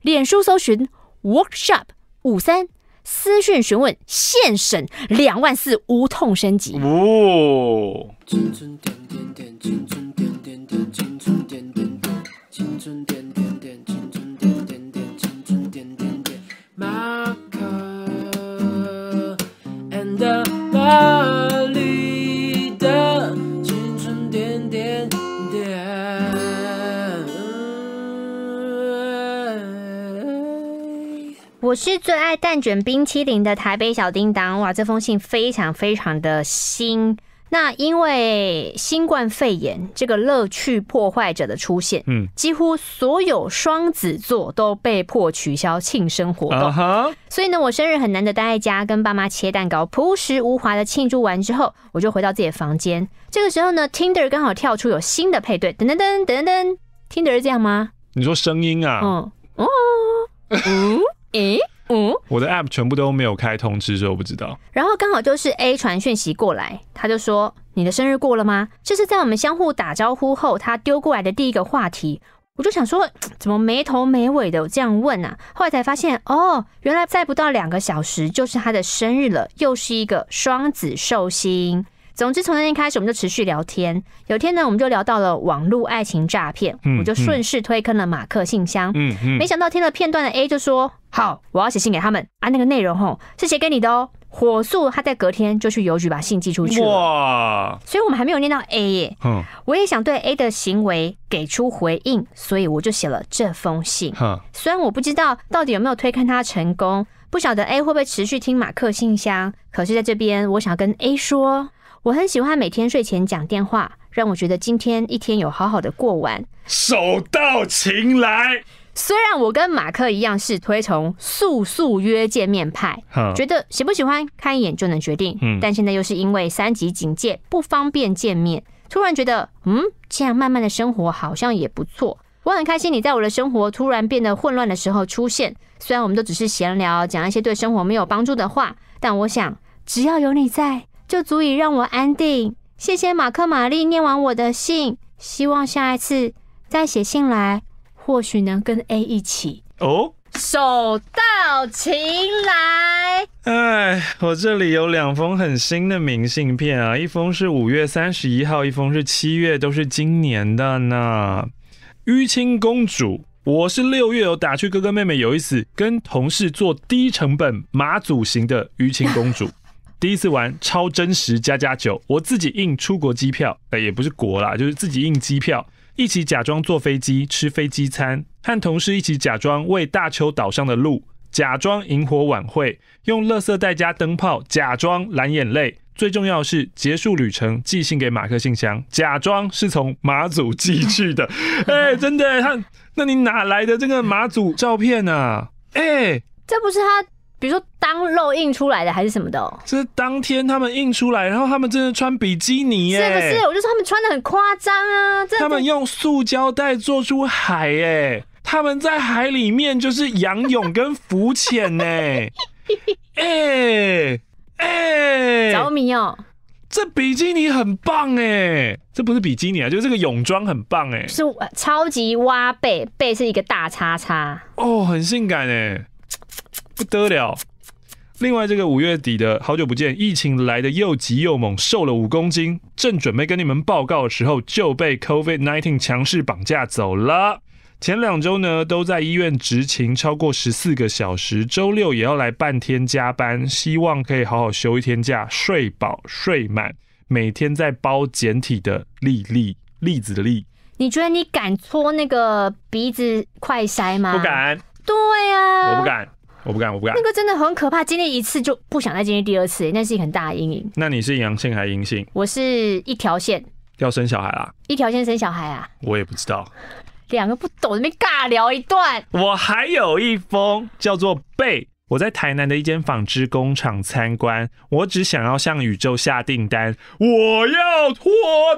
脸书搜寻 Workshop 五三，私讯询问现审两万四无痛升级。青点点点，青春点点点，青春点点点。马克，And 玛丽的青春点点点。我是最爱蛋卷冰淇淋的台北小叮当。哇，这封信非常非常的新。那因为新冠肺炎这个乐趣破坏者的出现，嗯，几乎所有双子座都被迫取消庆生活动，所以呢，我生日很难得待在家跟爸妈切蛋糕，朴实无华的庆祝完之后，我就回到自己的房间。这个时候呢，Tinder 刚好跳出有新的配对，噔噔噔噔噔噔，e r 是这样吗？你说声音啊？嗯哦嗯诶。嗯，我的 app 全部都没有开通知，所以我不知道。然后刚好就是 A 传讯息过来，他就说：“你的生日过了吗？”这是在我们相互打招呼后，他丢过来的第一个话题。我就想说，[tsk] 怎么没头没尾的这样问啊？后来才发现，哦，原来再不到两个小时，就是他的生日了，又是一个双子寿星。总之，从那天开始，我们就持续聊天。有天呢，我们就聊到了网络爱情诈骗，我就顺势推坑了马克信箱。嗯嗯。没想到听了片段的 A 就说：“好，我要写信给他们。”啊，那个内容吼是写给你的哦。火速，他在隔天就去邮局把信寄出去哇！所以我们还没有念到 A 耶。嗯。我也想对 A 的行为给出回应，所以我就写了这封信。虽然我不知道到底有没有推坑他成功，不晓得 A 会不会持续听马克信箱，可是在这边，我想跟 A 说。我很喜欢每天睡前讲电话，让我觉得今天一天有好好的过完，手到擒来。虽然我跟马克一样是推崇速速约见面派，觉得喜不喜欢看一眼就能决定。嗯，但现在又是因为三级警戒不方便见面，突然觉得嗯，这样慢慢的生活好像也不错。我很开心你在我的生活突然变得混乱的时候出现，虽然我们都只是闲聊，讲一些对生活没有帮助的话，但我想只要有你在。就足以让我安定。谢谢马克玛丽念完我的信，希望下一次再写信来，或许能跟 A 一起哦。手到擒来。哎，我这里有两封很新的明信片啊，一封是五月三十一号，一封是七月，都是今年的呢。淤青公主，我是六月有打趣哥哥妹妹，有一次跟同事做低成本马祖型的淤青公主。第一次玩超真实加加九，我自己印出国机票，哎也不是国啦，就是自己印机票，一起假装坐飞机吃飞机餐，和同事一起假装为大邱岛上的鹿假装萤火晚会，用乐色袋加灯泡假装蓝眼泪，最重要是结束旅程寄信给马克信箱，假装是从马祖寄去的，[laughs] 哎真的，他那你哪来的这个马祖照片啊？哎，这不是他。比如说当肉印出来的还是什么的，是当天他们印出来，然后他们真的穿比基尼耶，是是，我就说他们穿的很夸张啊，他们用塑胶袋做出海耶，他们在海里面就是仰泳跟浮潜耶，[laughs] 哎哎，着迷哦。这比基尼很棒哎，这不是比基尼啊，就是这个泳装很棒哎，是超级挖背，背是一个大叉叉，哦，很性感哎。不得了！另外，这个五月底的好久不见，疫情来的又急又猛，瘦了五公斤，正准备跟你们报告的时候，就被 COVID nineteen 强势绑架走了。前两周呢，都在医院执勤超过十四个小时，周六也要来半天加班，希望可以好好休一天假，睡饱睡满。每天在包简体的“粒粒栗子”的“栗”，你觉得你敢搓那个鼻子快塞吗？不敢。对呀，我不敢。我不敢，我不敢。那个真的很可怕，经历一次就不想再经历第二次，那是一很大的阴影。那你是阳性还是阴性？我是一条线，要生小孩啊！一条线生小孩啊！我也不知道。两个不懂那边尬聊一段。我还有一封叫做被，我在台南的一间纺织工厂参观，我只想要向宇宙下订单，我要脱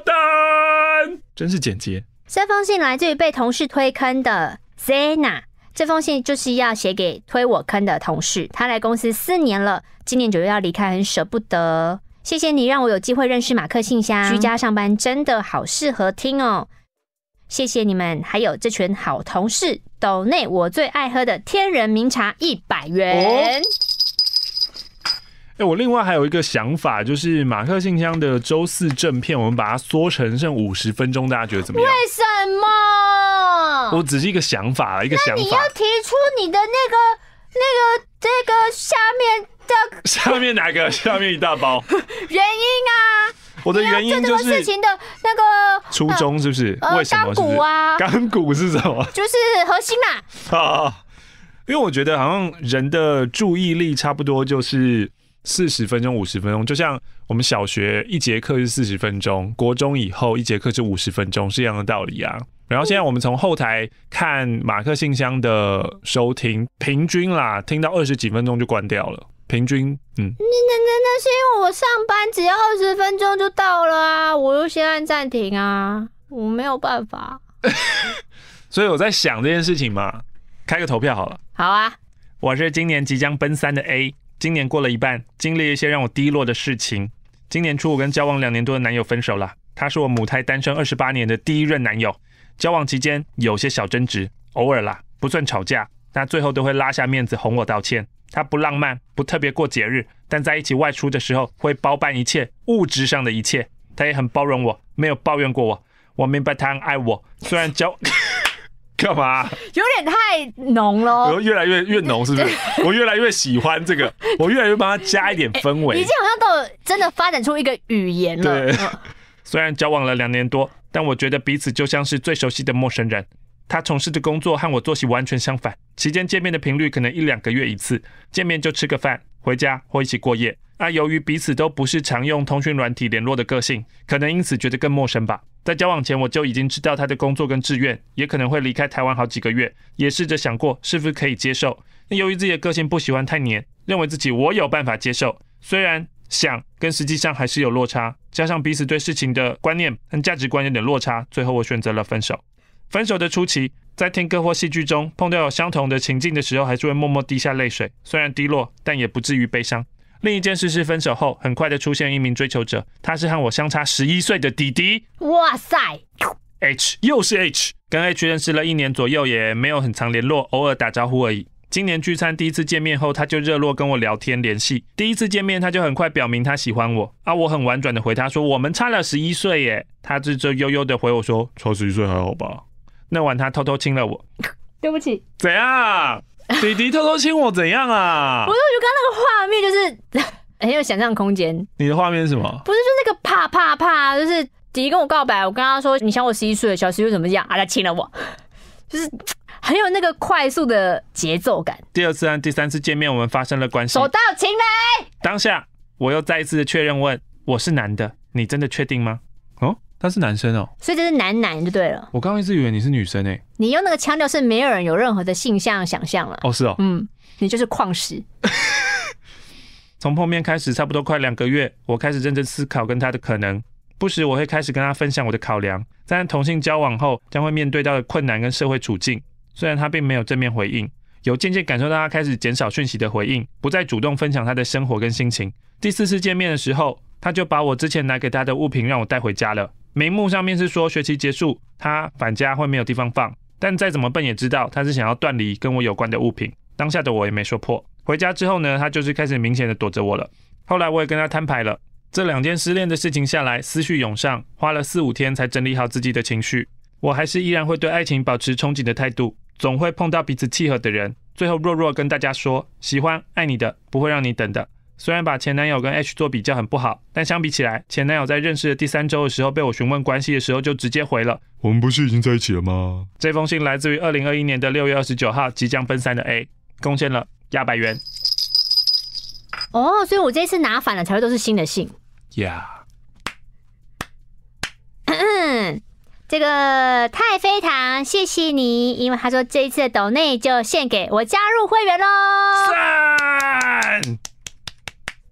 单，真是简洁。这封信来自于被同事推坑的 Zena。这封信就是要写给推我坑的同事，他来公司四年了，今年九月要离开，很舍不得。谢谢你让我有机会认识马克信箱，居家上班真的好适合听哦。谢谢你们，还有这群好同事，斗内我最爱喝的天人茗茶一百元。哎，我另外还有一个想法，就是《马克信箱》的周四正片，我们把它缩成剩五十分钟，大家觉得怎么样？为什么？我只是一个想法，一个想法。你要提出你的那个、那个、这个下面的 [laughs] 下面哪个？[laughs] 下面一大包原因啊！我的原因就是事情的那个初衷是不是？为什么？肝骨啊？干骨是什么？就是核心嘛。[laughs] 啊，因为我觉得好像人的注意力差不多就是。四十分钟、五十分钟，就像我们小学一节课是四十分钟，国中以后一节课是五十分钟，是一样的道理啊。然后现在我们从后台看马克信箱的收听平均啦，听到二十几分钟就关掉了。平均，嗯。那那那那是因为我上班只要二十分钟就到了啊，我就先按暂停啊，我没有办法。[laughs] 所以我在想这件事情嘛，开个投票好了。好啊，我是今年即将奔三的 A。今年过了一半，经历一些让我低落的事情。今年初，我跟交往两年多的男友分手了。他是我母胎单身二十八年的第一任男友。交往期间有些小争执，偶尔啦，不算吵架，但最后都会拉下面子哄我道歉。他不浪漫，不特别过节日，但在一起外出的时候会包办一切物质上的一切。他也很包容我，没有抱怨过我。我明白他很爱我，虽然交。[laughs] 干嘛？有点太浓了。我越来越越浓，是不是？我越来越喜欢这个，我越来越帮他加一点氛围。已经好像都真的发展出一个语言了。[laughs] 虽然交往了两年多，但我觉得彼此就像是最熟悉的陌生人。他从事的工作和我作息完全相反，期间见面的频率可能一两个月一次，见面就吃个饭，回家或一起过夜。那由于彼此都不是常用通讯软体联络的个性，可能因此觉得更陌生吧。在交往前，我就已经知道他的工作跟志愿，也可能会离开台湾好几个月，也试着想过是不是可以接受。由于自己的个性不喜欢太黏，认为自己我有办法接受，虽然想跟实际上还是有落差，加上彼此对事情的观念跟价值观有点落差，最后我选择了分手。分手的初期，在听歌或戏剧中碰到有相同的情境的时候，还是会默默滴下泪水，虽然低落，但也不至于悲伤。另一件事是分手后很快的出现一名追求者，他是和我相差十一岁的弟弟。哇塞，H 又是 H，跟 H 认识了一年左右，也没有很常联络，偶尔打招呼而已。今年聚餐第一次见面后，他就热络跟我聊天联系。第一次见面他就很快表明他喜欢我啊，我很婉转的回他说我们差了十一岁耶。他这这悠悠的回我说差十一岁还好吧。那晚他偷偷亲了我，[laughs] 对不起。怎样？[laughs] 弟弟偷偷亲我，怎样啊？不是，我就刚那个画面就是 [laughs] 很有想象空间。你的画面是什么？不是，就那个啪啪啪，就是弟弟跟我告白，我跟他说你想我十一岁，小十又怎么样？啊，他亲了我，就是很有那个快速的节奏感。第二次和第三次见面，我们发生了关系，手到擒来。当下我又再一次的确认问，我是男的，你真的确定吗？他是男生哦，所以这是男男就对了。我刚刚一直以为你是女生诶，你用那个腔调是没有人有任何的性向想象了。哦，是哦，嗯，你就是旷世。[laughs] 从碰面开始，差不多快两个月，我开始认真思考跟他的可能。不时我会开始跟他分享我的考量，在同性交往后将会面对到的困难跟社会处境。虽然他并没有正面回应，有渐渐感受到他开始减少讯息的回应，不再主动分享他的生活跟心情。第四次见面的时候，他就把我之前拿给他的物品让我带回家了。明目上面是说学期结束，他返家会没有地方放，但再怎么笨也知道他是想要断离跟我有关的物品。当下的我也没说破。回家之后呢，他就是开始明显的躲着我了。后来我也跟他摊牌了。这两件失恋的事情下来，思绪涌上，花了四五天才整理好自己的情绪。我还是依然会对爱情保持憧憬的态度，总会碰到彼此契合的人。最后，弱弱跟大家说，喜欢爱你的，不会让你等的。虽然把前男友跟 H 做比较很不好，但相比起来，前男友在认识的第三周的时候被我询问关系的时候就直接回了：“我们不是已经在一起了吗？”这封信来自于二零二一年的六月二十九号，即将分散的 A 贡献了二百元。哦，所以我这次拿反了，才会都是新的信。Yeah。[coughs] 这个太妃糖，谢谢你，因为他说这一次的斗内就献给我加入会员喽。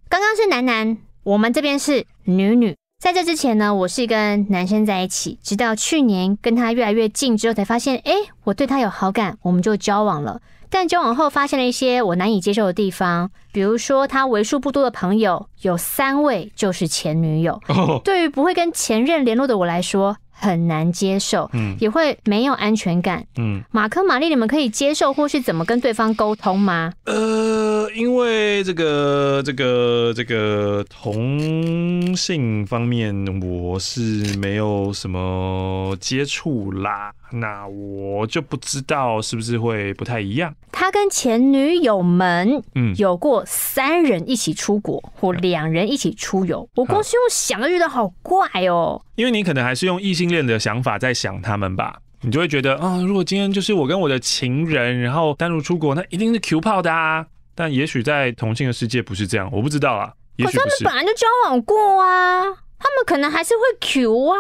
刚刚是男男，我们这边是女女。在这之前呢，我是跟男生在一起，直到去年跟他越来越近之后，才发现，哎，我对他有好感，我们就交往了。但交往后发现了一些我难以接受的地方，比如说他为数不多的朋友有三位 [laughs] 就是前女友，对于不会跟前任联络的我来说很难接受，嗯，也会没有安全感，嗯。马克、玛丽，你们可以接受，或是怎么跟对方沟通吗？呃。因为这个这个这个同性方面，我是没有什么接触啦，那我就不知道是不是会不太一样。他跟前女友们，嗯，有过三人一起出国或两人一起出游，我光是用想的觉得好怪哦。因为你可能还是用异性恋的想法在想他们吧，你就会觉得啊，如果今天就是我跟我的情人，然后单独出国，那一定是 Q 泡的啊。但也许在同性的世界不是这样，我不知道啊。可是他们本来就交往过啊，他们可能还是会 Q 啊。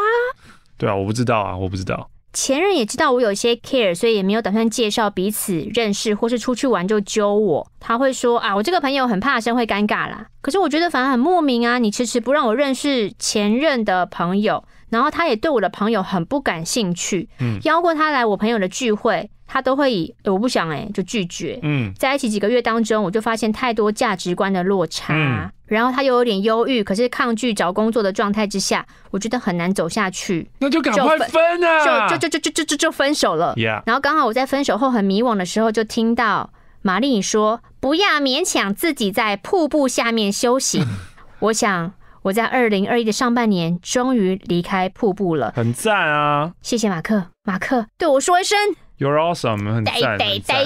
对啊，我不知道啊，我不知道。前任也知道我有些 care，所以也没有打算介绍彼此认识，或是出去玩就揪我。他会说啊，我这个朋友很怕生，会尴尬啦。可是我觉得反而很莫名啊，你迟迟不让我认识前任的朋友，然后他也对我的朋友很不感兴趣。嗯，邀过他来我朋友的聚会。他都会以我不想哎就拒绝。嗯，在一起几个月当中，我就发现太多价值观的落差。嗯，然后他又有点忧郁，可是抗拒找工作的状态之下，我觉得很难走下去。那就赶快分啊！就就就就就就就分手了。然后刚好我在分手后很迷惘的时候，就听到玛丽说：“不要勉强自己在瀑布下面休息。[laughs] ”我想我在二零二一的上半年终于离开瀑布了。很赞啊！谢谢马克，马克对我说一声。You're awesome，很赞，很赞。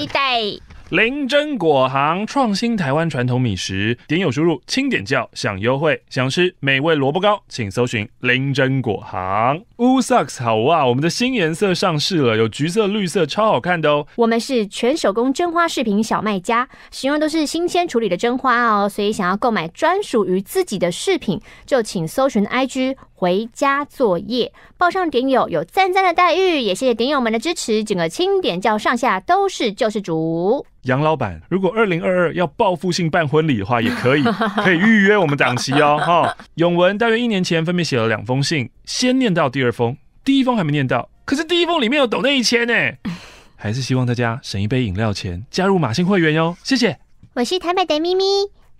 林真果行创新台湾传统米食，点有输入轻点叫享优惠，想吃美味萝卜糕，请搜寻林真果行。U socks 好哇，我们的新颜色上市了，有橘色、绿色，超好看的哦。我们是全手工真花饰品小卖家，使用都是新鲜处理的真花哦，所以想要购买专属于自己的饰品，就请搜寻 IG。回家作业，报上点友有赞赞的待遇，也谢谢点友们的支持，整个清点教上下都是救世主。杨老板，如果二零二二要报复性办婚礼的话，也可以，[laughs] 可以预约我们档期哦。哈，永文大约一年前分别写了两封信，先念到第二封，第一封还没念到，可是第一封里面有抖那一千呢，[laughs] 还是希望大家省一杯饮料钱，加入马信会员哟，谢谢。我是台北的咪咪。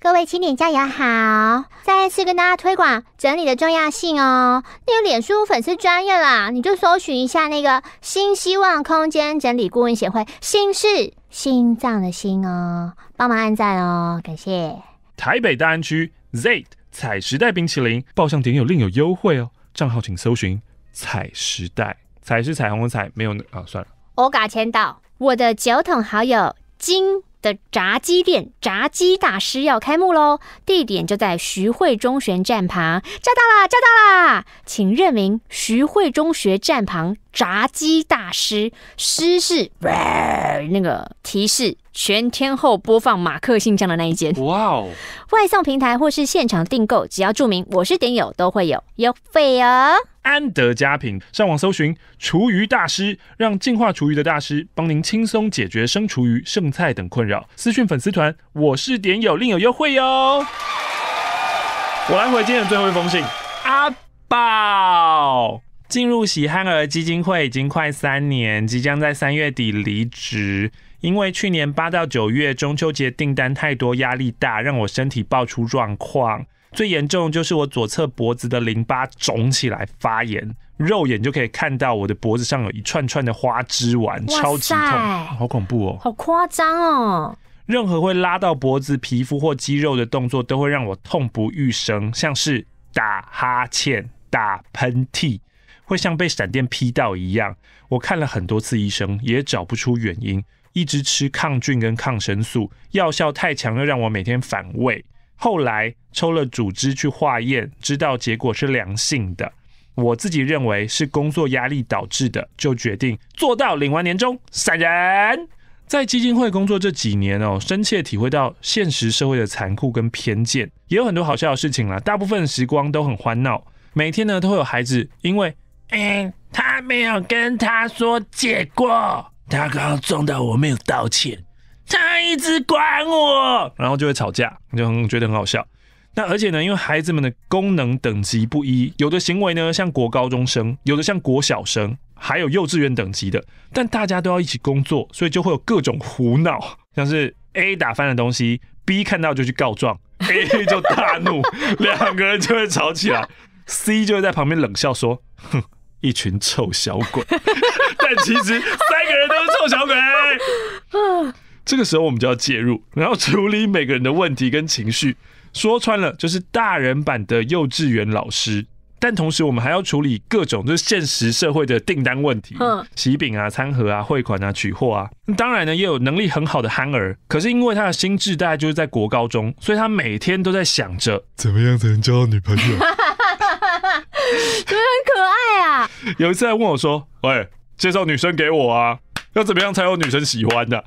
各位青年加油好，再次跟大家推广整理的重要性哦。那个脸书粉丝专业啦，你就搜寻一下那个新希望空间整理顾问协会，心是心脏的心哦，帮忙按赞哦，感谢。台北大安区 Z 彩时代冰淇淋爆上点有另有优惠哦，账号请搜寻彩时代彩是彩虹的彩，没有啊算了。我刚签到，我的酒桶好友金。的炸鸡店，炸鸡大师要开幕喽！地点就在徐汇中学站旁，炸到了，炸到了，请认明徐汇中学站旁。炸鸡大师，师是那个提示全天候播放马克信箱的那一间。哇哦！外送平台或是现场订购，只要注明我是点友，都会有优惠哦。安德佳品，上网搜寻厨余大师，让净化厨余的大师帮您轻松解决生厨余、剩菜等困扰。私讯粉丝团，我是点友，另有优惠哟。我来回天的最后一封信，阿宝。进入喜憨儿基金会已经快三年，即将在三月底离职。因为去年八到九月中秋节订单太多，压力大，让我身体爆出状况。最严重就是我左侧脖子的淋巴肿起来发炎，肉眼就可以看到我的脖子上有一串串的花枝丸，超级痛，好恐怖哦！好夸张哦！任何会拉到脖子皮肤或肌肉的动作，都会让我痛不欲生，像是打哈欠、打喷嚏。会像被闪电劈到一样。我看了很多次医生，也找不出原因，一直吃抗菌跟抗生素，药效太强又让我每天反胃。后来抽了组织去化验，知道结果是良性的。我自己认为是工作压力导致的，就决定做到领完年终闪人。在基金会工作这几年哦，深切体会到现实社会的残酷跟偏见，也有很多好笑的事情啦。大部分时光都很欢闹，每天呢都会有孩子因为。嗯，他没有跟他说借过。他刚刚撞到我没有道歉，他一直管我，然后就会吵架，就很觉得很好笑。那而且呢，因为孩子们的功能等级不一，有的行为呢像国高中生，有的像国小生，还有幼稚园等级的。但大家都要一起工作，所以就会有各种胡闹，[laughs] 像是 A 打翻的东西，B 看到就去告状，A 就大怒，[laughs] [laughs] 两个人就会吵起来，C 就会在旁边冷笑说，哼。一群臭小鬼，[laughs] 但其实三个人都是臭小鬼。嗯，这个时候我们就要介入，然后处理每个人的问题跟情绪。说穿了，就是大人版的幼稚园老师。但同时，我们还要处理各种就是现实社会的订单问题，嗯，喜饼啊、餐盒啊、汇款啊、取货啊。当然呢，也有能力很好的憨儿，可是因为他的心智大概就是在国高中，所以他每天都在想着怎么样才能交到女朋友。哈哈哈很可爱。有一次还问我说：“喂，介绍女生给我啊？要怎么样才有女生喜欢的？”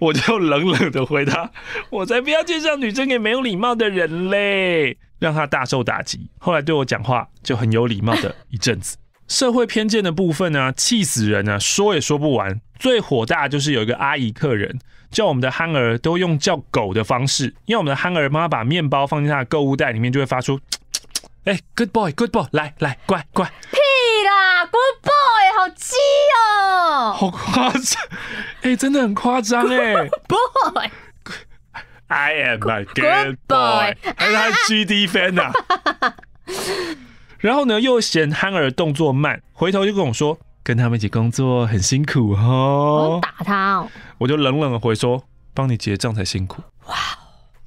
我就冷冷的回答：“我才不要介绍女生给没有礼貌的人嘞！”让他大受打击。后来对我讲话就很有礼貌的一阵子。社会偏见的部分呢，气死人呢，说也说不完。最火大就是有一个阿姨客人叫我们的憨儿都用叫狗的方式，因为我们的憨儿妈妈把面包放进他的购物袋里面，就会发出：[tsk] “哎，good boy，good boy，来来，乖乖。” Good 好鸡哦！好夸张，哎，真的很夸张哎！Boy，I am a good boy，还是他 GD fan 呐。然后呢，又嫌憨尔动作慢，回头就跟我说，跟他们一起工作很辛苦哦。我打他，我就冷冷的回说，帮你结账才辛苦。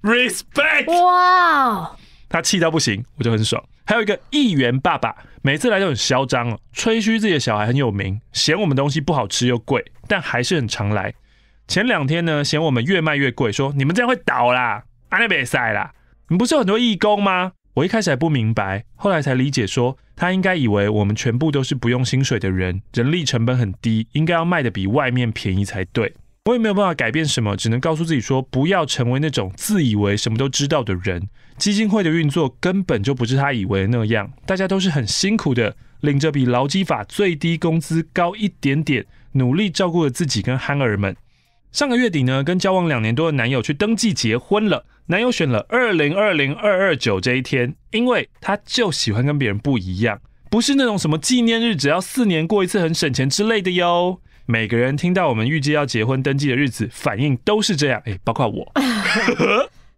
Wow，respect！Wow。他气到不行，我就很爽。还有一个议员爸爸，每次来都很嚣张哦，吹嘘自己的小孩很有名，嫌我们东西不好吃又贵，但还是很常来。前两天呢，嫌我们越卖越贵，说你们这样会倒啦，安利比赛啦，你不是有很多义工吗？我一开始还不明白，后来才理解，说他应该以为我们全部都是不用薪水的人，人力成本很低，应该要卖的比外面便宜才对。我也没有办法改变什么，只能告诉自己说，不要成为那种自以为什么都知道的人。基金会的运作根本就不是他以为那样，大家都是很辛苦的，领着比劳基法最低工资高一点点，努力照顾着自己跟憨儿们。上个月底呢，跟交往两年多的男友去登记结婚了。男友选了二零二零二二九这一天，因为他就喜欢跟别人不一样，不是那种什么纪念日，只要四年过一次很省钱之类的哟。每个人听到我们预计要结婚登记的日子，反应都是这样，哎，包括我。[laughs]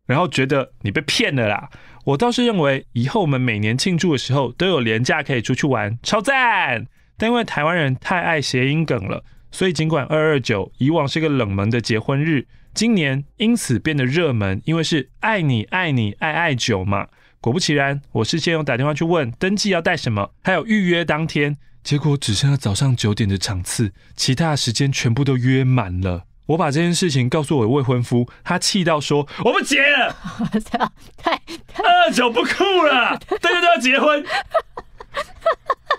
然后觉得你被骗了啦！我倒是认为以后我们每年庆祝的时候都有连假可以出去玩，超赞！但因为台湾人太爱谐音梗了，所以尽管二二九以往是个冷门的结婚日，今年因此变得热门，因为是爱你爱你爱爱九嘛。果不其然，我事先有打电话去问登记要带什么，还有预约当天，结果只剩下早上九点的场次，其他时间全部都约满了。我把这件事情告诉我未婚夫，他气到说：“我不结了，[laughs] 太太二九不酷了，大家都要结婚。”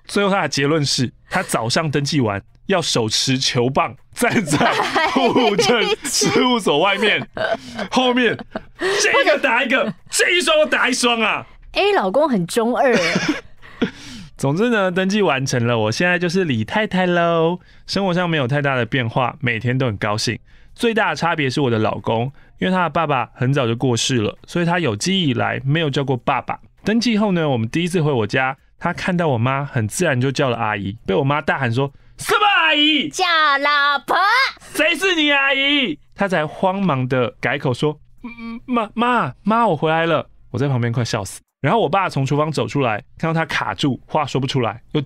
最后他的结论是，他早上登记完，要手持球棒站在户政事务所外面，[laughs] 后面这个打一个，这一双我打一双啊。哎，老公很中二。[laughs] 总之呢，登记完成了，我现在就是李太太喽。生活上没有太大的变化，每天都很高兴。最大的差别是我的老公，因为他的爸爸很早就过世了，所以他有记忆以来没有叫过爸爸。登记后呢，我们第一次回我家，他看到我妈，很自然就叫了阿姨，被我妈大喊说：“什么阿姨？叫老婆！谁是你阿姨？”他才慌忙的改口说：“妈妈妈，我回来了。”我在旁边快笑死。然后我爸从厨房走出来，看到他卡住，话说不出来，又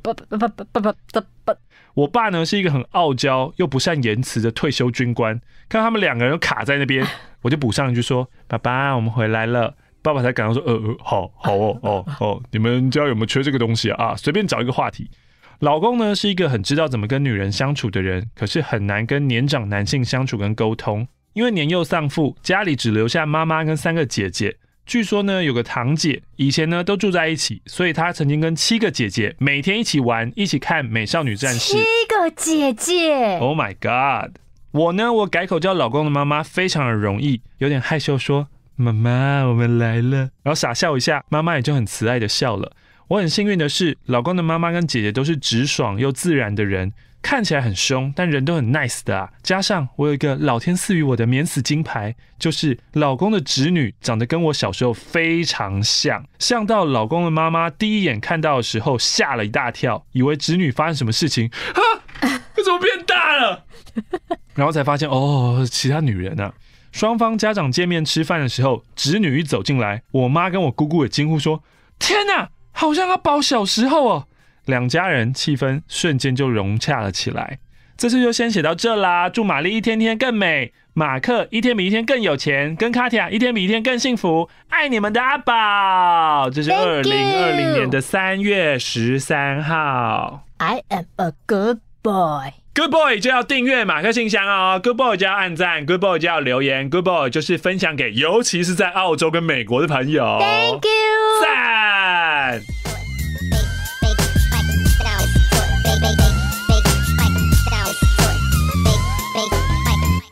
我爸呢是一个很傲娇又不善言辞的退休军官，看到他们两个人卡在那边，[laughs] 我就补上一句说：“爸爸，我们回来了。”爸爸才感到说：“呃呃，好好哦哦哦，你们家有没有缺这个东西啊？”随便找一个话题。老公呢是一个很知道怎么跟女人相处的人，可是很难跟年长男性相处跟沟通，因为年幼丧父，家里只留下妈妈跟三个姐姐。据说呢，有个堂姐，以前呢都住在一起，所以她曾经跟七个姐姐每天一起玩，一起看《美少女战士》。七个姐姐！Oh my god！我呢，我改口叫老公的妈妈非常的容易，有点害羞说：“妈妈，我们来了。”然后傻笑一下，妈妈也就很慈爱的笑了。我很幸运的是，老公的妈妈跟姐姐都是直爽又自然的人。看起来很凶，但人都很 nice 的啊。加上我有一个老天赐予我的免死金牌，就是老公的侄女长得跟我小时候非常像，像到老公的妈妈第一眼看到的时候吓了一大跳，以为侄女发生什么事情，啊，你怎么变大了？[laughs] 然后才发现哦，其他女人呢？双方家长见面吃饭的时候，侄女一走进来，我妈跟我姑姑也惊呼说：“天哪，好像阿宝小时候哦。”两家人气氛瞬间就融洽了起来。这次就先写到这啦！祝玛丽一天天更美，马克一天比一天更有钱，跟卡蒂亚一天比一天更幸福。爱你们的阿宝！这是二零二零年的三月十三号。I am a good boy。Good boy 就要订阅马克信箱哦。Good boy 就要按赞，Good boy 就要留言，Good boy 就是分享给，尤其是在澳洲跟美国的朋友。Thank you。赞。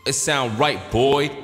It sound right, boy.